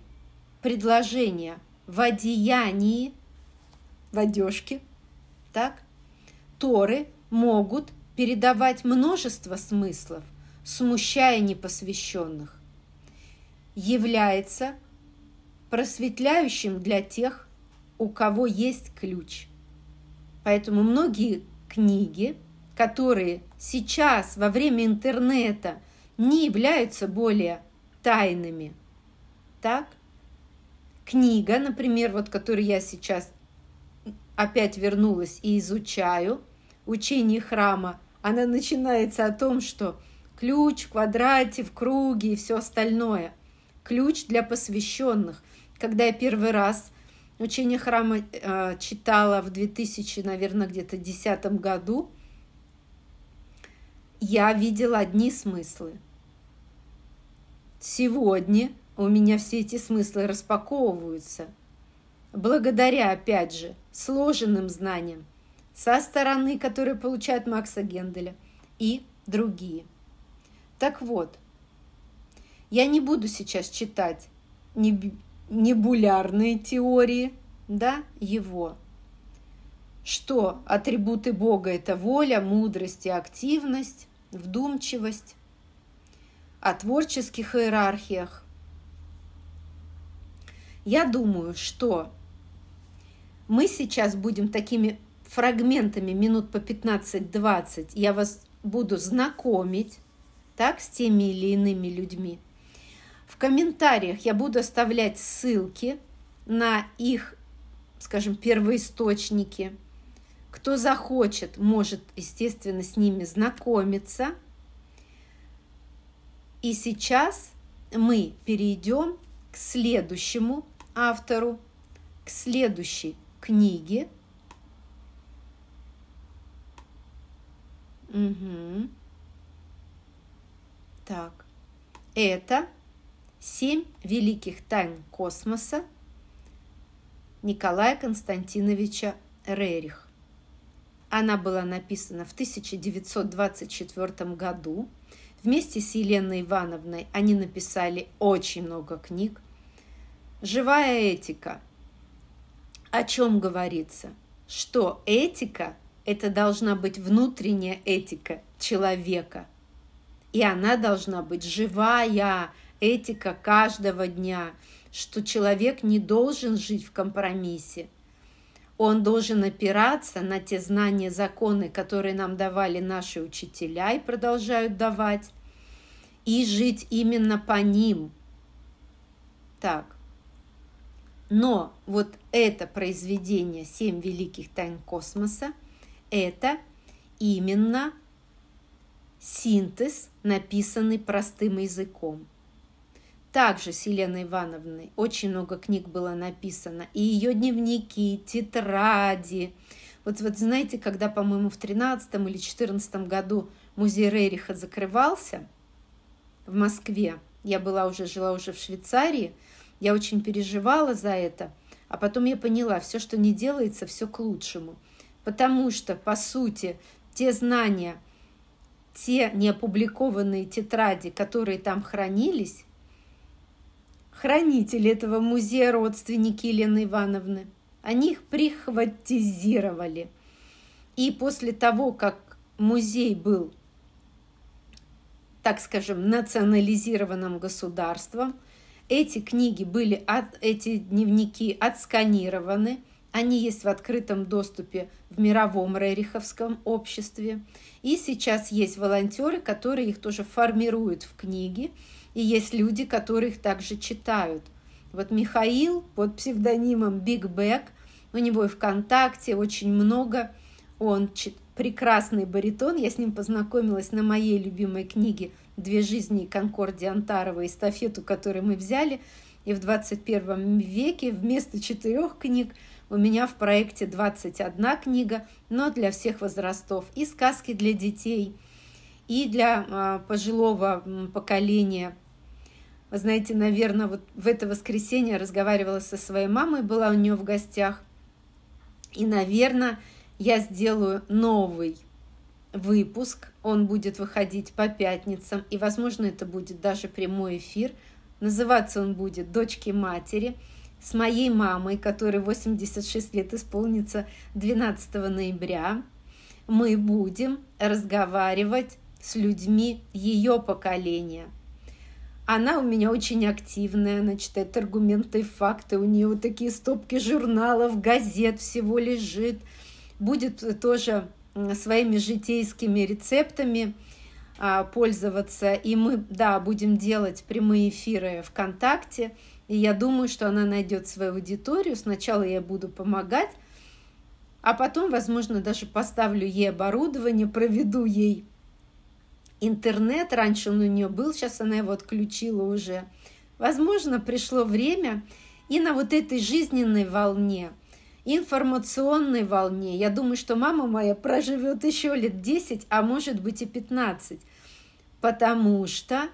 предложения в одеянии, в одежке, так – Торы могут передавать множество смыслов, смущая непосвященных. Является просветляющим для тех, у кого есть ключ. Поэтому многие книги, которые сейчас во время интернета не являются более тайными, так? Книга, например, вот которую я сейчас опять вернулась и изучаю – учении храма. Она начинается о том, что ключ в квадрате, в круге и все остальное. Ключ для посвященных. Когда я первый раз учение храма э, читала в 2000, наверное, где-то 2010 году, я видела одни смыслы. Сегодня у меня все эти смыслы распаковываются. Благодаря, опять же, сложенным знаниям, со стороны, которые получают Макса Генделя, и другие. Так вот, я не буду сейчас читать небулярные теории да, его, что атрибуты Бога – это воля, мудрость и активность, вдумчивость, о творческих иерархиях. Я думаю, что мы сейчас будем такими фрагментами минут по 15-20 я вас буду знакомить так, с теми или иными людьми. В комментариях я буду оставлять ссылки на их, скажем, первоисточники. Кто захочет, может, естественно, с ними знакомиться. И сейчас мы перейдем к следующему автору, к следующей книге – Угу. Так. Это семь великих тайн космоса Николая Константиновича Рерих. Она была написана в 1924 году. Вместе с Еленой Ивановной они написали очень много книг. «Живая этика». О чем говорится? Что этика это должна быть внутренняя этика человека. И она должна быть живая этика каждого дня, что человек не должен жить в компромиссе. Он должен опираться на те знания, законы, которые нам давали наши учителя и продолжают давать, и жить именно по ним. Так. Но вот это произведение «Семь великих тайн космоса» это именно синтез, написанный простым языком. Также Селены Ивановны очень много книг было написано, и ее дневники, тетради. Вот, вот знаете, когда, по-моему, в 13 или 14 году музей Рериха закрывался в Москве, я была уже, жила уже в Швейцарии, я очень переживала за это, а потом я поняла, все, что не делается, все к лучшему – потому что, по сути, те знания, те неопубликованные тетради, которые там хранились, хранители этого музея родственники Елены Ивановны, они их прихватизировали. И после того, как музей был, так скажем, национализированным государством, эти книги были, эти дневники отсканированы – они есть в открытом доступе в мировом рериховском обществе. И сейчас есть волонтеры, которые их тоже формируют в книге. И есть люди, которые их также читают. Вот Михаил под псевдонимом Биг Бэк, у него и ВКонтакте очень много. Он чит прекрасный баритон. Я с ним познакомилась на моей любимой книге «Две жизни» Конкорди Антарова, эстафету, которую мы взяли. И в 21 веке вместо четырех книг – у меня в проекте 21 книга, но для всех возрастов. И сказки для детей, и для а, пожилого поколения. Вы знаете, наверное, вот в это воскресенье разговаривала со своей мамой, была у нее в гостях. И, наверное, я сделаю новый выпуск. Он будет выходить по пятницам. И, возможно, это будет даже прямой эфир. Называться он будет «Дочки матери» с моей мамой, которой 86 лет исполнится 12 ноября, мы будем разговаривать с людьми ее поколения. Она у меня очень активная, она читает аргументы и факты, у нее такие стопки журналов, газет всего лежит. Будет тоже своими житейскими рецептами а, пользоваться. И мы, да, будем делать прямые эфиры ВКонтакте – и я думаю, что она найдет свою аудиторию. Сначала я буду помогать, а потом, возможно, даже поставлю ей оборудование, проведу ей интернет. Раньше он у нее был, сейчас она его отключила уже. Возможно, пришло время и на вот этой жизненной волне, информационной волне. Я думаю, что мама моя проживет еще лет 10, а может быть и 15, потому что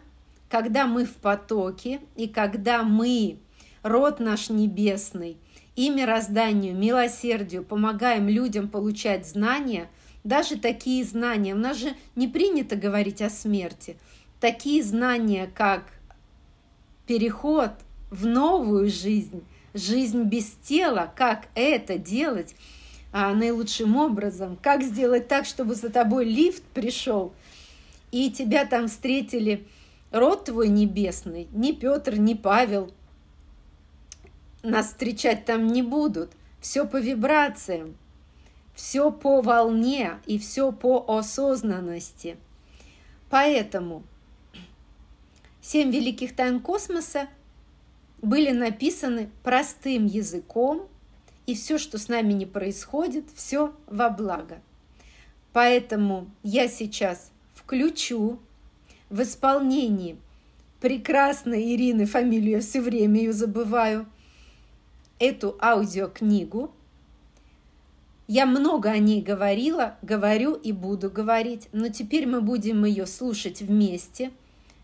когда мы в потоке и когда мы, род наш небесный, и мирозданию, милосердию помогаем людям получать знания, даже такие знания, у нас же не принято говорить о смерти, такие знания, как переход в новую жизнь, жизнь без тела, как это делать а, наилучшим образом, как сделать так, чтобы за тобой лифт пришел, и тебя там встретили – род твой небесный, ни Петр, ни Павел нас встречать там не будут. Все по вибрациям, все по волне и все по осознанности. Поэтому семь великих тайн космоса были написаны простым языком, и все, что с нами не происходит, все во благо. Поэтому я сейчас включу в исполнении прекрасной Ирины, фамилию я все время ее забываю, эту аудиокнигу. Я много о ней говорила, говорю и буду говорить, но теперь мы будем ее слушать вместе.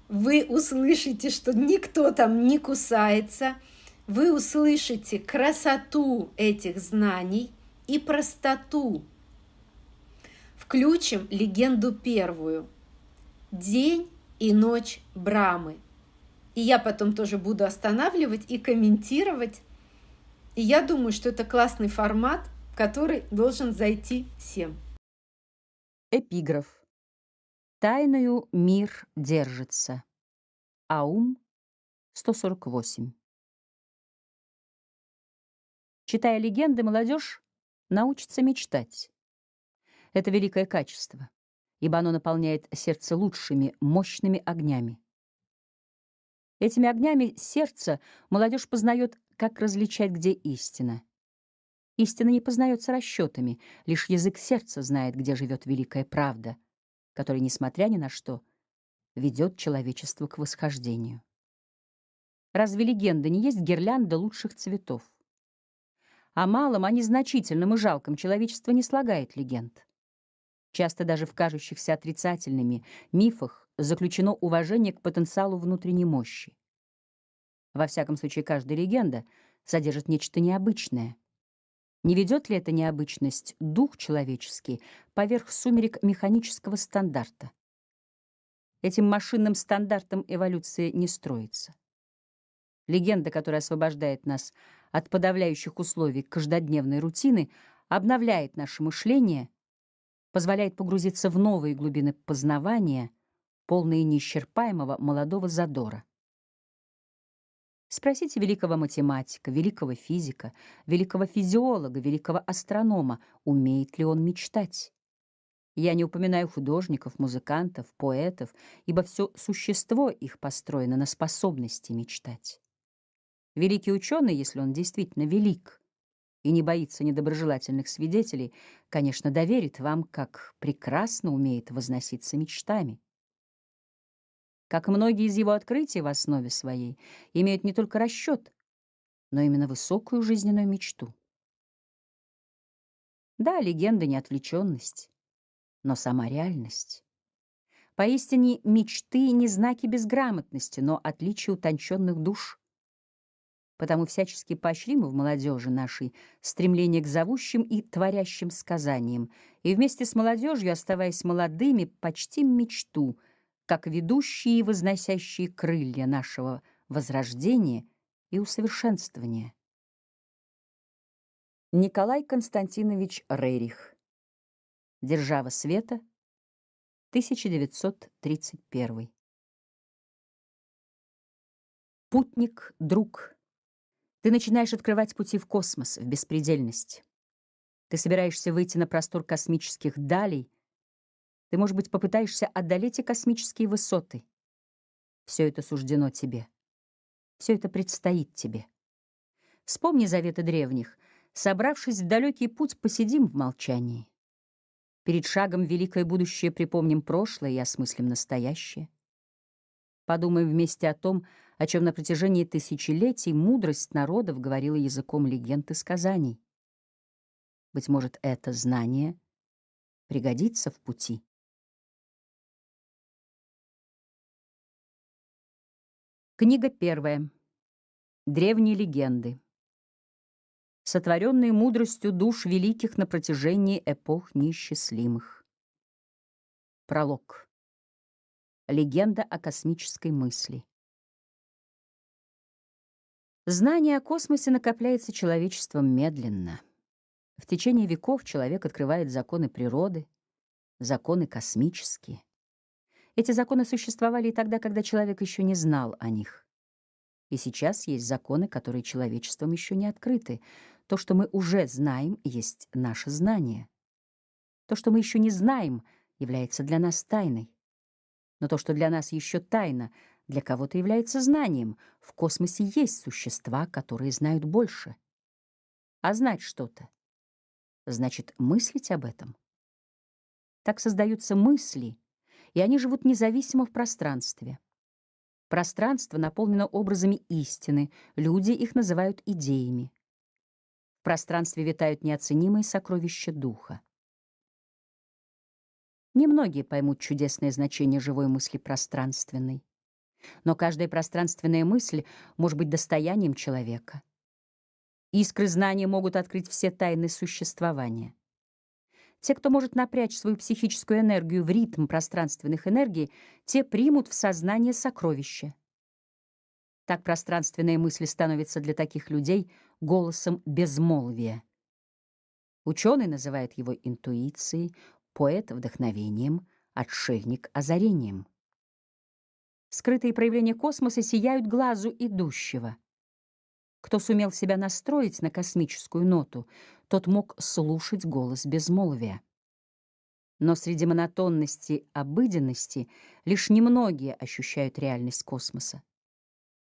Вы услышите, что никто там не кусается, вы услышите красоту этих знаний и простоту. Включим легенду первую. День и ночь Брамы. И я потом тоже буду останавливать и комментировать. И я думаю, что это классный формат, который должен зайти всем. Эпиграф. Тайную мир держится. Аум 148. Читая легенды, молодежь научится мечтать. Это великое качество ибо оно наполняет сердце лучшими, мощными огнями. Этими огнями сердца молодежь познает, как различать, где истина. Истина не познается расчетами, лишь язык сердца знает, где живет великая правда, которая, несмотря ни на что, ведет человечество к восхождению. Разве легенда не есть гирлянда лучших цветов? О малом, о незначительном и жалком человечество не слагает легенд часто даже в кажущихся отрицательными, мифах заключено уважение к потенциалу внутренней мощи. Во всяком случае, каждая легенда содержит нечто необычное. Не ведет ли эта необычность дух человеческий поверх сумерек механического стандарта? Этим машинным стандартом эволюция не строится. Легенда, которая освобождает нас от подавляющих условий каждодневной рутины, обновляет наше мышление — позволяет погрузиться в новые глубины познавания, полные неисчерпаемого молодого задора. Спросите великого математика, великого физика, великого физиолога, великого астронома, умеет ли он мечтать. Я не упоминаю художников, музыкантов, поэтов, ибо все существо их построено на способности мечтать. Великий ученый, если он действительно велик, и не боится недоброжелательных свидетелей, конечно, доверит вам, как прекрасно умеет возноситься мечтами. Как многие из его открытий в основе своей имеют не только расчет, но именно высокую жизненную мечту. Да, легенда не отвлеченность, но сама реальность. Поистине мечты не знаки безграмотности, но отличие утонченных душ — потому всячески поощрим в молодежи нашей стремление к зовущим и творящим сказаниям, и вместе с молодежью, оставаясь молодыми, почтим мечту, как ведущие и возносящие крылья нашего возрождения и усовершенствования. Николай Константинович Рерих «Держава света», 1931 Путник, друг, ты начинаешь открывать пути в космос, в беспредельность. Ты собираешься выйти на простор космических далей. Ты, может быть, попытаешься одолеть и космические высоты. Все это суждено тебе. Все это предстоит тебе. Вспомни заветы древних. Собравшись в далекий путь, посидим в молчании. Перед шагом великое будущее припомним прошлое и осмыслим настоящее. Подумаем вместе о том, о чем на протяжении тысячелетий мудрость народов говорила языком легенд и сказаний. Быть может, это знание пригодится в пути. Книга первая. Древние легенды. Сотворенные мудростью душ великих на протяжении эпох неисчислимых. Пролог. Легенда о космической мысли. Знание о космосе накопляется человечеством медленно. В течение веков человек открывает законы природы, законы космические. Эти законы существовали и тогда, когда человек еще не знал о них. И сейчас есть законы, которые человечеством еще не открыты. То, что мы уже знаем, есть наше знание. То, что мы еще не знаем, является для нас тайной. Но то, что для нас еще тайна — для кого-то является знанием. В космосе есть существа, которые знают больше. А знать что-то значит мыслить об этом. Так создаются мысли, и они живут независимо в пространстве. Пространство наполнено образами истины, люди их называют идеями. В пространстве витают неоценимые сокровища духа. Немногие поймут чудесное значение живой мысли пространственной. Но каждая пространственная мысль может быть достоянием человека. Искры знания могут открыть все тайны существования. Те, кто может напрячь свою психическую энергию в ритм пространственных энергий, те примут в сознание сокровища. Так пространственные мысли становятся для таких людей голосом безмолвия. Ученый называет его интуицией, поэт — вдохновением, отшельник — озарением скрытые проявления космоса сияют глазу идущего. Кто сумел себя настроить на космическую ноту, тот мог слушать голос безмолвия. Но среди монотонности, обыденности лишь немногие ощущают реальность космоса.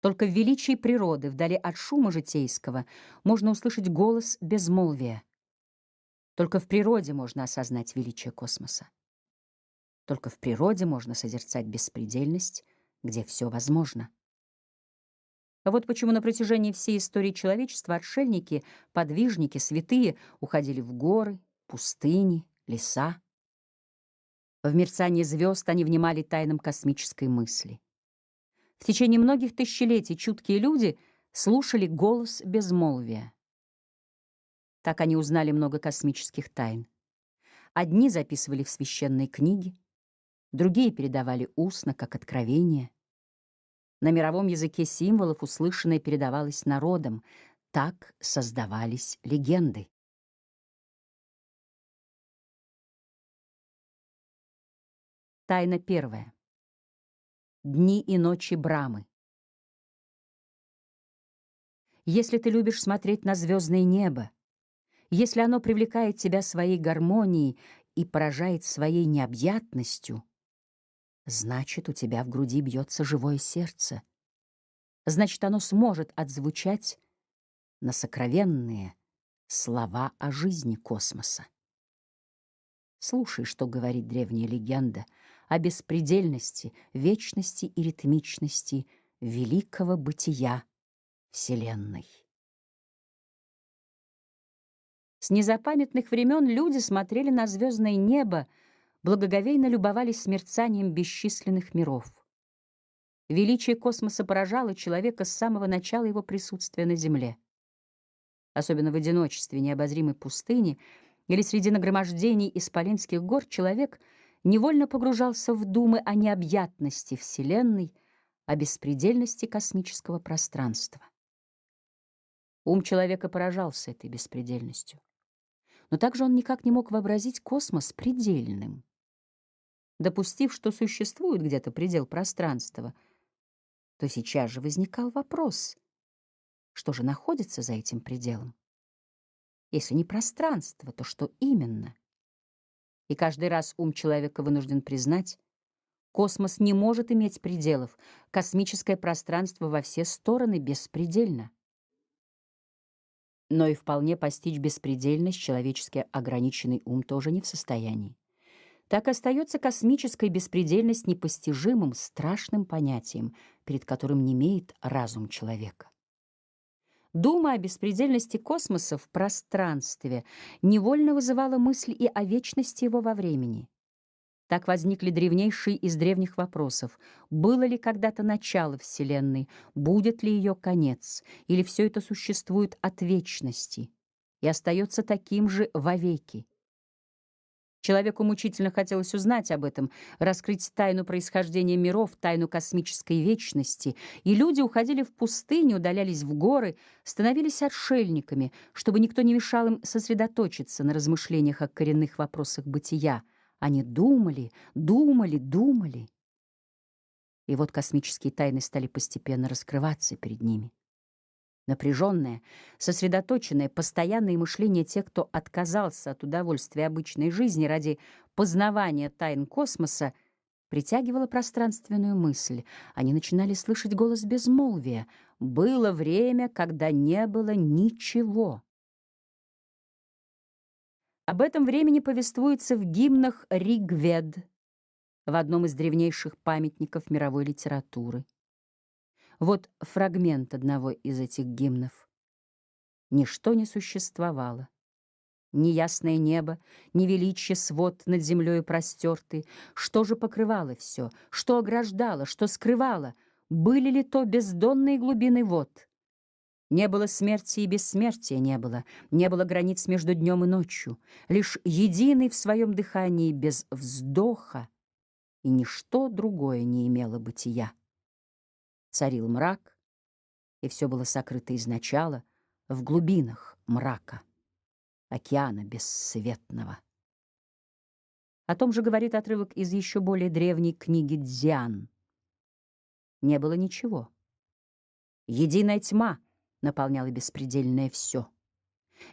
Только в величии природы, вдали от шума житейского, можно услышать голос безмолвия. Только в природе можно осознать величие космоса. Только в природе можно созерцать беспредельность, где все возможно. А вот почему на протяжении всей истории человечества отшельники, подвижники, святые уходили в горы, пустыни, леса. В мерцании звезд они внимали тайнам космической мысли. В течение многих тысячелетий чуткие люди слушали голос безмолвия. Так они узнали много космических тайн. Одни записывали в священные книги, другие передавали устно, как откровение — на мировом языке символов услышанное передавалось народом, Так создавались легенды. Тайна первая. Дни и ночи Брамы. Если ты любишь смотреть на звездное небо, если оно привлекает тебя своей гармонией и поражает своей необъятностью — Значит, у тебя в груди бьется живое сердце. Значит, оно сможет отзвучать на сокровенные слова о жизни космоса. Слушай, что говорит древняя легенда о беспредельности, вечности и ритмичности великого бытия Вселенной. С незапамятных времен люди смотрели на звездное небо, благоговейно любовались смерцанием бесчисленных миров. Величие космоса поражало человека с самого начала его присутствия на Земле. Особенно в одиночестве необозримой пустыни или среди нагромождений исполинских гор человек невольно погружался в думы о необъятности Вселенной, о беспредельности космического пространства. Ум человека поражался этой беспредельностью. Но также он никак не мог вообразить космос предельным — допустив, что существует где-то предел пространства, то сейчас же возникал вопрос, что же находится за этим пределом? Если не пространство, то что именно? И каждый раз ум человека вынужден признать, космос не может иметь пределов, космическое пространство во все стороны беспредельно. Но и вполне постичь беспредельность человечески ограниченный ум тоже не в состоянии так остается космическая беспредельность непостижимым, страшным понятием, перед которым не имеет разум человека. Дума о беспредельности космоса в пространстве невольно вызывала мысль и о вечности его во времени. Так возникли древнейшие из древних вопросов. Было ли когда-то начало Вселенной? Будет ли ее конец? Или все это существует от вечности и остается таким же вовеки? Человеку мучительно хотелось узнать об этом, раскрыть тайну происхождения миров, тайну космической вечности. И люди уходили в пустыни, удалялись в горы, становились отшельниками, чтобы никто не мешал им сосредоточиться на размышлениях о коренных вопросах бытия. Они думали, думали, думали. И вот космические тайны стали постепенно раскрываться перед ними. Напряженное, сосредоточенное, постоянное мышление тех, кто отказался от удовольствия обычной жизни ради познавания тайн космоса, притягивало пространственную мысль. Они начинали слышать голос безмолвия. Было время, когда не было ничего. Об этом времени повествуется в гимнах Ригвед, в одном из древнейших памятников мировой литературы. Вот фрагмент одного из этих гимнов. Ничто не существовало. Ни ясное небо, ни величие свод над землей простертый. Что же покрывало все? Что ограждало? Что скрывало? Были ли то бездонные глубины вод? Не было смерти и бессмертия не было, не было границ между днем и ночью, лишь единый в своем дыхании без вздоха, и ничто другое не имело бытия царил мрак, и все было сокрыто изначала в глубинах мрака, океана бессветного. О том же говорит отрывок из еще более древней книги «Дзян». Не было ничего. Единая тьма наполняла беспредельное все.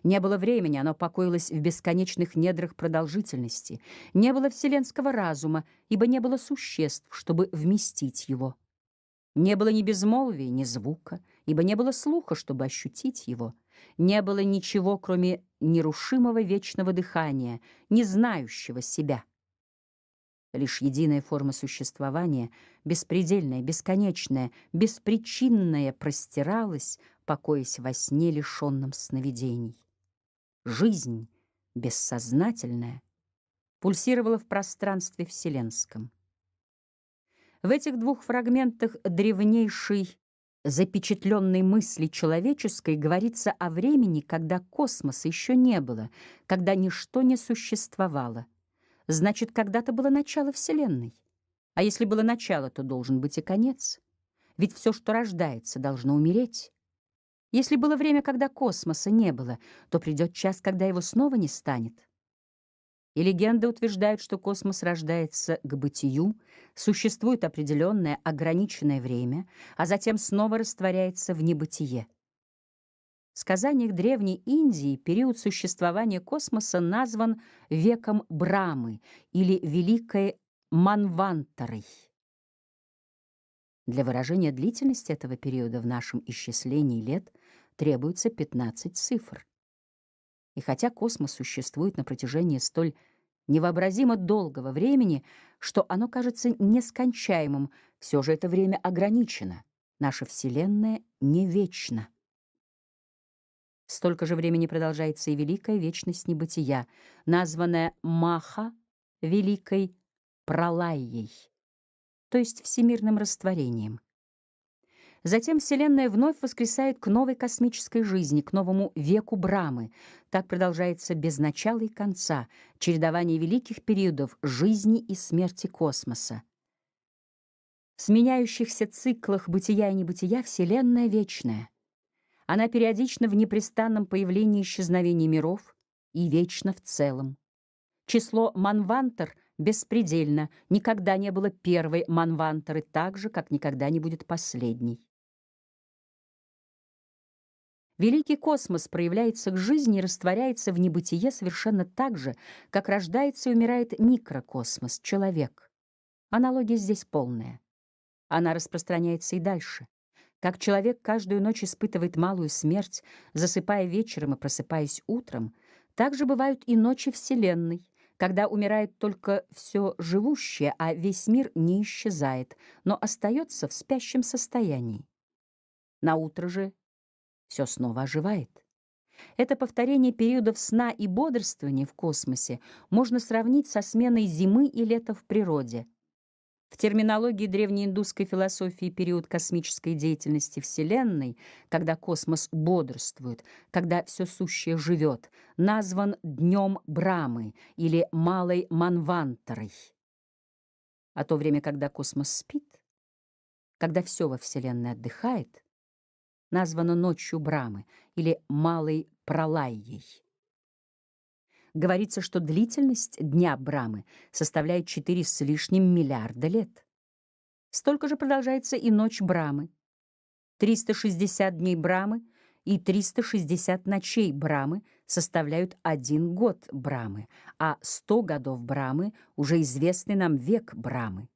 Не было времени, оно покоилось в бесконечных недрах продолжительности. Не было вселенского разума, ибо не было существ, чтобы вместить его. Не было ни безмолвия, ни звука, ибо не было слуха, чтобы ощутить его. Не было ничего, кроме нерушимого вечного дыхания, не знающего себя. Лишь единая форма существования, беспредельная, бесконечная, беспричинная, простиралась, покоясь во сне, лишенном сновидений. Жизнь, бессознательная, пульсировала в пространстве вселенском. В этих двух фрагментах древнейшей запечатленной мысли человеческой говорится о времени, когда космоса еще не было, когда ничто не существовало. Значит, когда-то было начало Вселенной. А если было начало, то должен быть и конец. Ведь все, что рождается, должно умереть. Если было время, когда космоса не было, то придет час, когда его снова не станет. И легенда утверждает, что космос рождается к бытию, существует определенное ограниченное время, а затем снова растворяется в небытие. В сказаниях Древней Индии период существования космоса назван веком Брамы или Великой Манвантарой. Для выражения длительности этого периода в нашем исчислении лет требуется 15 цифр. И хотя космос существует на протяжении столь невообразимо долгого времени, что оно кажется нескончаемым, все же это время ограничено. Наша Вселенная не вечна. Столько же времени продолжается и великая вечность небытия, названная Маха великой Пролайей, то есть всемирным растворением. Затем Вселенная вновь воскресает к новой космической жизни, к новому веку Брамы. Так продолжается без начала и конца чередование великих периодов жизни и смерти космоса. В сменяющихся циклах бытия и небытия Вселенная вечная. Она периодично в непрестанном появлении и исчезновении миров и вечна в целом. Число манвантер беспредельно, никогда не было первой манвантеры так же, как никогда не будет последней. Великий космос проявляется к жизни и растворяется в небытие совершенно так же, как рождается и умирает микрокосмос, человек. Аналогия здесь полная. Она распространяется и дальше. Как человек каждую ночь испытывает малую смерть, засыпая вечером и просыпаясь утром, так же бывают и ночи Вселенной, когда умирает только все живущее, а весь мир не исчезает, но остается в спящем состоянии. На утро же все снова оживает. Это повторение периодов сна и бодрствования в космосе можно сравнить со сменой зимы и лета в природе. В терминологии древнеиндусской философии период космической деятельности Вселенной, когда космос бодрствует, когда все сущее живет, назван днем Брамы или Малой Манвантерой. А то время, когда космос спит, когда все во Вселенной отдыхает, названо «Ночью Брамы» или «Малой Пролайей». Говорится, что длительность дня Брамы составляет четыре с лишним миллиарда лет. Столько же продолжается и ночь Брамы. 360 дней Брамы и 360 ночей Брамы составляют один год Брамы, а 100 годов Брамы — уже известный нам век Брамы.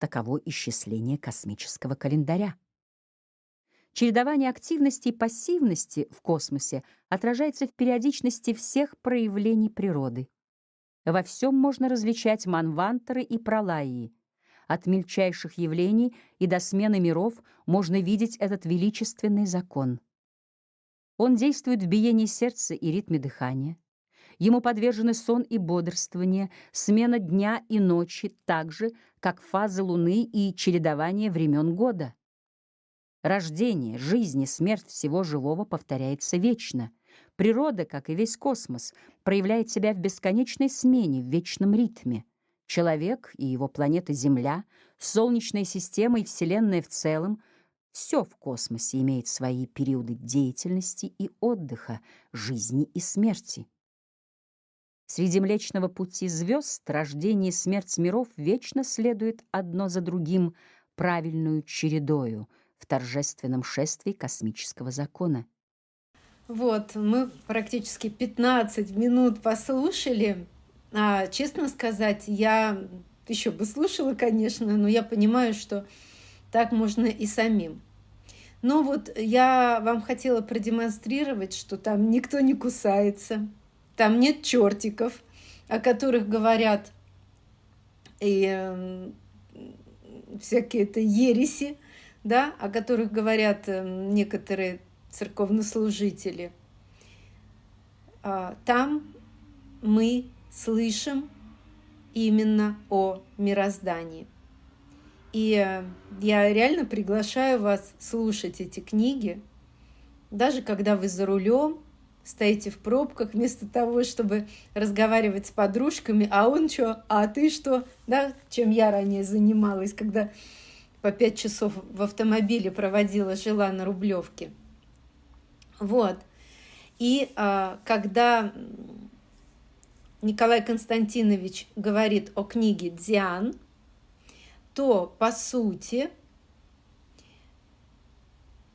Таково исчисление космического календаря. Чередование активности и пассивности в космосе отражается в периодичности всех проявлений природы. Во всем можно различать манвантеры и пролаи. От мельчайших явлений и до смены миров можно видеть этот величественный закон. Он действует в биении сердца и ритме дыхания. Ему подвержены сон и бодрствование, смена дня и ночи, так же, как фазы Луны и чередование времен года. Рождение, жизнь и смерть всего живого повторяется вечно. Природа, как и весь космос, проявляет себя в бесконечной смене, в вечном ритме. Человек и его планета Земля, Солнечная система и Вселенная в целом — все в космосе имеет свои периоды деятельности и отдыха, жизни и смерти. Среди Млечного Пути звезд рождение и смерть миров вечно следует одно за другим правильную чередою — в торжественном шествии космического закона. Вот, мы практически 15 минут послушали. А, честно сказать, я еще бы слушала, конечно, но я понимаю, что так можно и самим. Но вот я вам хотела продемонстрировать, что там никто не кусается, там нет чертиков, о которых говорят и эм, э, всякие это ереси, да, о которых говорят эм, некоторые церковнослужители. А, там мы слышим именно о мироздании. И э, я реально приглашаю вас слушать эти книги, даже когда вы за рулем, стоите в пробках, вместо того, чтобы разговаривать с подружками, а он что, а ты что, да, чем я ранее занималась, когда по пять часов в автомобиле проводила, жила на Рублевке. Вот. И а, когда Николай Константинович говорит о книге «Диан», то, по сути,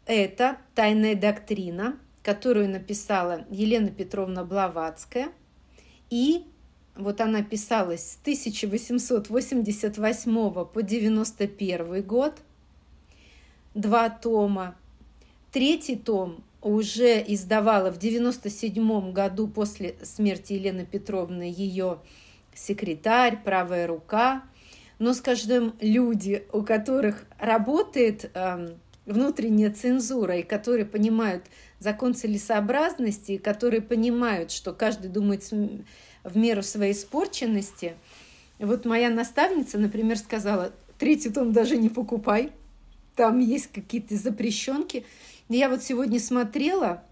это тайная доктрина, которую написала Елена Петровна Блаватская и вот она писалась с 1888 по 91 год, два тома. Третий том уже издавала в 97 году после смерти Елены Петровны ее секретарь, правая рука. Но с каждым люди, у которых работает э, внутренняя цензура, и которые понимают закон целесообразности, и которые понимают, что каждый думает в меру своей испорченности. Вот моя наставница, например, сказала, третий том даже не покупай, там есть какие-то запрещенки. Я вот сегодня смотрела,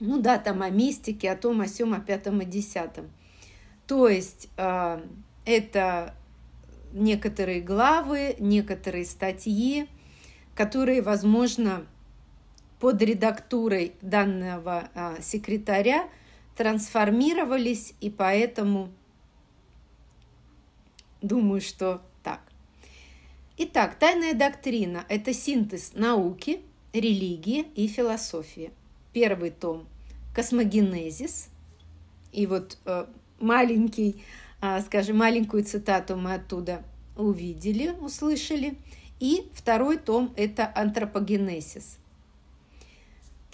ну да, там о мистике, о том, о сем, о пятом и десятом. То есть а, это некоторые главы, некоторые статьи, которые, возможно, под редактурой данного а, секретаря – трансформировались, и поэтому думаю, что так. Итак, тайная доктрина – это синтез науки, религии и философии. Первый том – космогенезис. И вот э, маленький, а, скажем, маленькую цитату мы оттуда увидели, услышали. И второй том – это антропогенезис –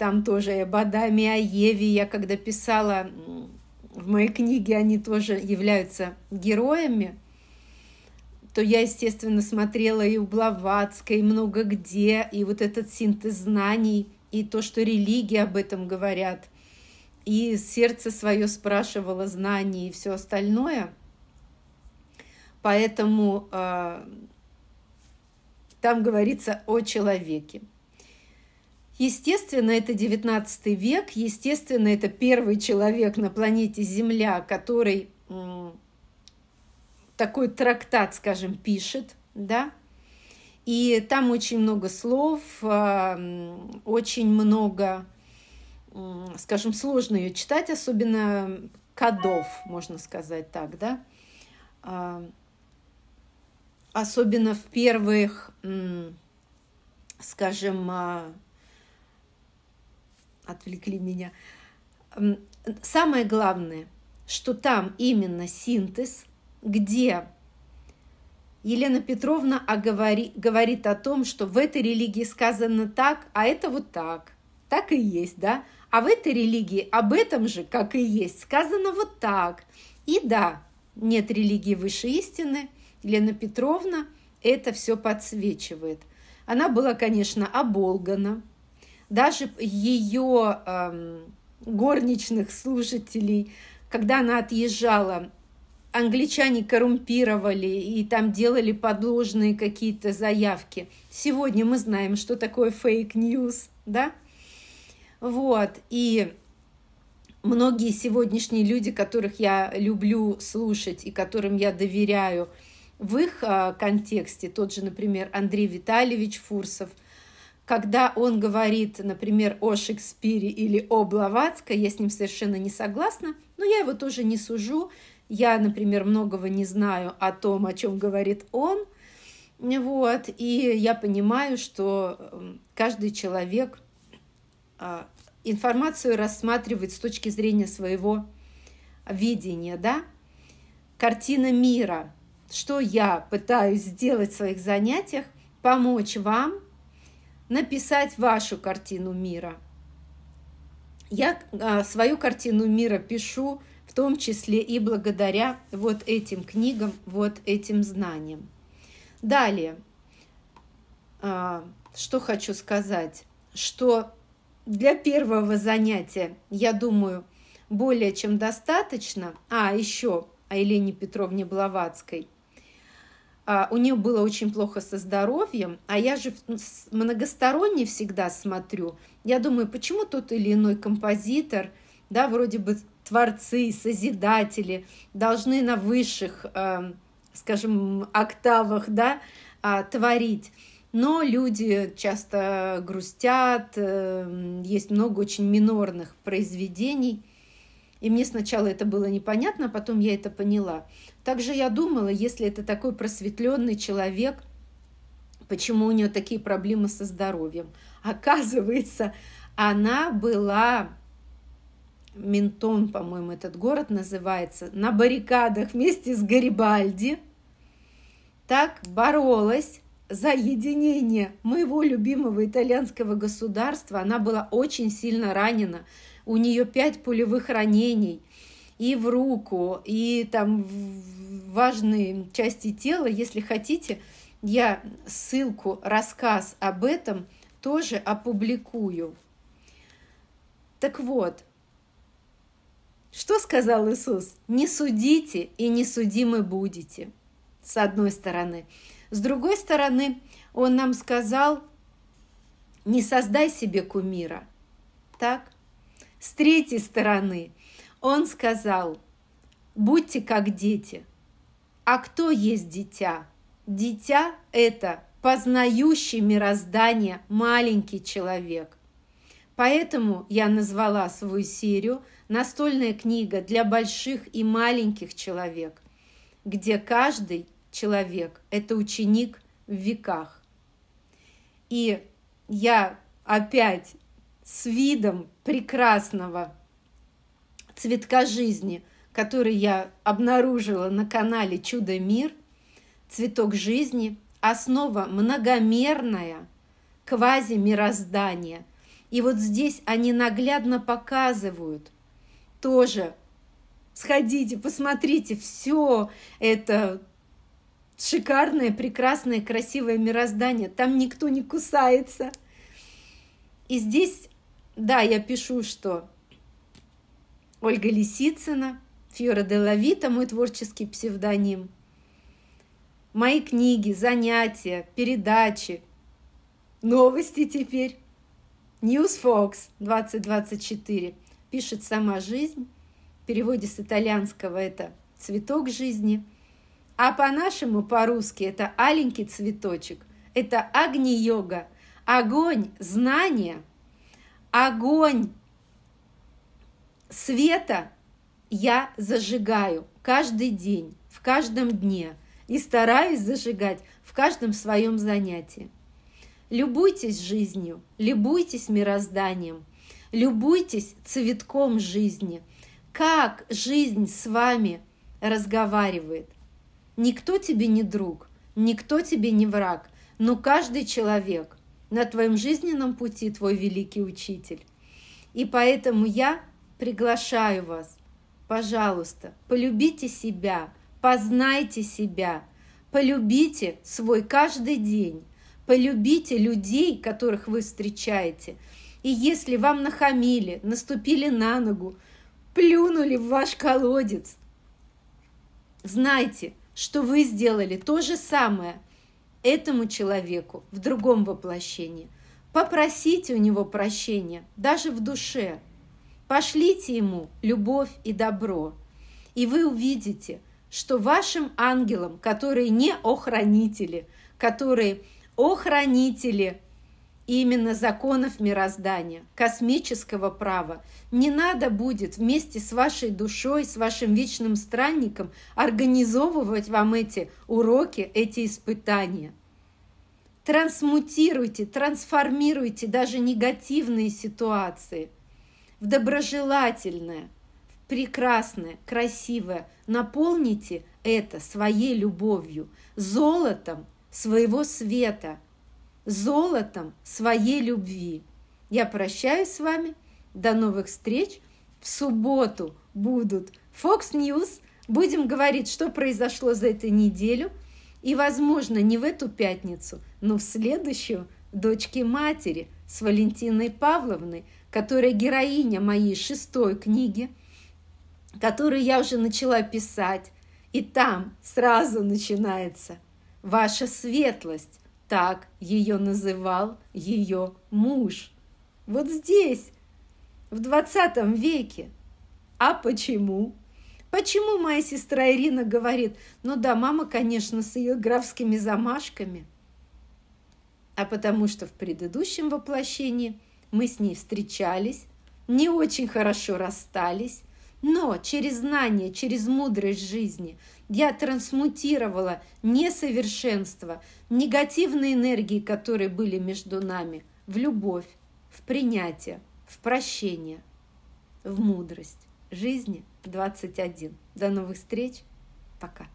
там тоже и об и о Еве. Я когда писала в моей книге, они тоже являются героями, то я, естественно, смотрела и у Блаватской, и много где, и вот этот синтез знаний, и то, что религии об этом говорят, и сердце свое спрашивало знаний и все остальное. Поэтому э, там говорится о человеке – Естественно, это 19 век, естественно, это первый человек на планете Земля, который такой трактат, скажем, пишет, да, и там очень много слов, а, очень много, скажем, сложно ее читать, особенно кодов, можно сказать так, да, а, особенно в первых, скажем, а, отвлекли меня. Самое главное, что там именно синтез, где Елена Петровна оговори, говорит о том, что в этой религии сказано так, а это вот так. Так и есть, да? А в этой религии об этом же, как и есть, сказано вот так. И да, нет религии выше истины. Елена Петровна это все подсвечивает. Она была, конечно, оболгана, даже ее эм, горничных служителей, когда она отъезжала, англичане коррумпировали и там делали подложные какие-то заявки. Сегодня мы знаем, что такое фейк-ньюс, да? Вот, и многие сегодняшние люди, которых я люблю слушать и которым я доверяю, в их а, контексте, тот же, например, Андрей Витальевич Фурсов – когда он говорит, например, о Шекспире или о Блаватской, я с ним совершенно не согласна, но я его тоже не сужу. Я, например, многого не знаю о том, о чем говорит он. Вот, и я понимаю, что эм, каждый человек а, информацию рассматривает с точки зрения своего видения, да? Картина мира, что я пытаюсь сделать в своих занятиях, помочь вам написать вашу картину мира. Я а, свою картину мира пишу в том числе и благодаря вот этим книгам, вот этим знаниям. Далее, а, что хочу сказать, что для первого занятия, я думаю, более чем достаточно. А, еще о Елене Петровне Блаватской. А, у нее было очень плохо со здоровьем, а я же ну, многосторонне всегда смотрю. Я думаю, почему тот или иной композитор, да, вроде бы творцы, созидатели должны на высших, эм, скажем, октавах, да, а, творить. Но люди часто грустят, эм, есть много очень минорных произведений – и мне сначала это было непонятно, а потом я это поняла. Также я думала, если это такой просветленный человек, почему у нее такие проблемы со здоровьем. Оказывается, она была Ментон, по-моему, этот город называется, на баррикадах вместе с Гарибальди. Так боролась за единение моего любимого итальянского государства. Она была очень сильно ранена у нее пять пулевых ранений и в руку, и там в важные части тела. Если хотите, я ссылку, рассказ об этом тоже опубликую. Так вот, что сказал Иисус? Не судите и не судимы будете, с одной стороны. С другой стороны, Он нам сказал, не создай себе кумира. Так? С третьей стороны, он сказал, будьте как дети. А кто есть дитя? Дитя – это познающий мироздание маленький человек. Поэтому я назвала свою серию «Настольная книга для больших и маленьких человек», где каждый человек – это ученик в веках. И я опять с видом прекрасного цветка жизни, который я обнаружила на канале «Чудо мир», цветок жизни, основа многомерная, квази-мироздание. И вот здесь они наглядно показывают тоже. Сходите, посмотрите, все это шикарное, прекрасное, красивое мироздание. Там никто не кусается. И здесь да, я пишу, что Ольга Лисицына, Фьора де Лавита, мой творческий псевдоним. Мои книги, занятия, передачи, новости теперь. Newsfox 2024. Пишет сама жизнь. В переводе с итальянского это цветок жизни. А по-нашему, по-русски, это аленький цветочек. Это огни-йога. Огонь, знания – огонь света я зажигаю каждый день, в каждом дне и стараюсь зажигать в каждом своем занятии. Любуйтесь жизнью, любуйтесь мирозданием, любуйтесь цветком жизни, как жизнь с вами разговаривает. Никто тебе не друг, никто тебе не враг, но каждый человек – на твоем жизненном пути твой великий учитель. И поэтому я приглашаю вас, пожалуйста, полюбите себя, познайте себя, полюбите свой каждый день, полюбите людей, которых вы встречаете. И если вам нахамили, наступили на ногу, плюнули в ваш колодец, знайте, что вы сделали то же самое – этому человеку в другом воплощении. Попросите у него прощения, даже в душе. Пошлите ему любовь и добро. И вы увидите, что вашим ангелам, которые не охранители, которые охранители именно законов мироздания, космического права. Не надо будет вместе с вашей душой, с вашим вечным странником организовывать вам эти уроки, эти испытания. Трансмутируйте, трансформируйте даже негативные ситуации в доброжелательное, в прекрасное, красивое. Наполните это своей любовью, золотом своего света – золотом своей любви. Я прощаюсь с вами. До новых встреч. В субботу будут Fox News. Будем говорить, что произошло за эту неделю. И, возможно, не в эту пятницу, но в следующую Дочке матери с Валентиной Павловной, которая героиня моей шестой книги, которую я уже начала писать. И там сразу начинается ваша светлость, так ее называл ее муж. Вот здесь, в 20 веке. А почему? Почему моя сестра Ирина говорит, ну да, мама, конечно, с ее графскими замашками? А потому что в предыдущем воплощении мы с ней встречались, не очень хорошо расстались, но через знание, через мудрость жизни, я трансмутировала несовершенство, негативные энергии, которые были между нами, в любовь, в принятие, в прощение, в мудрость. Жизни 21. До новых встреч. Пока.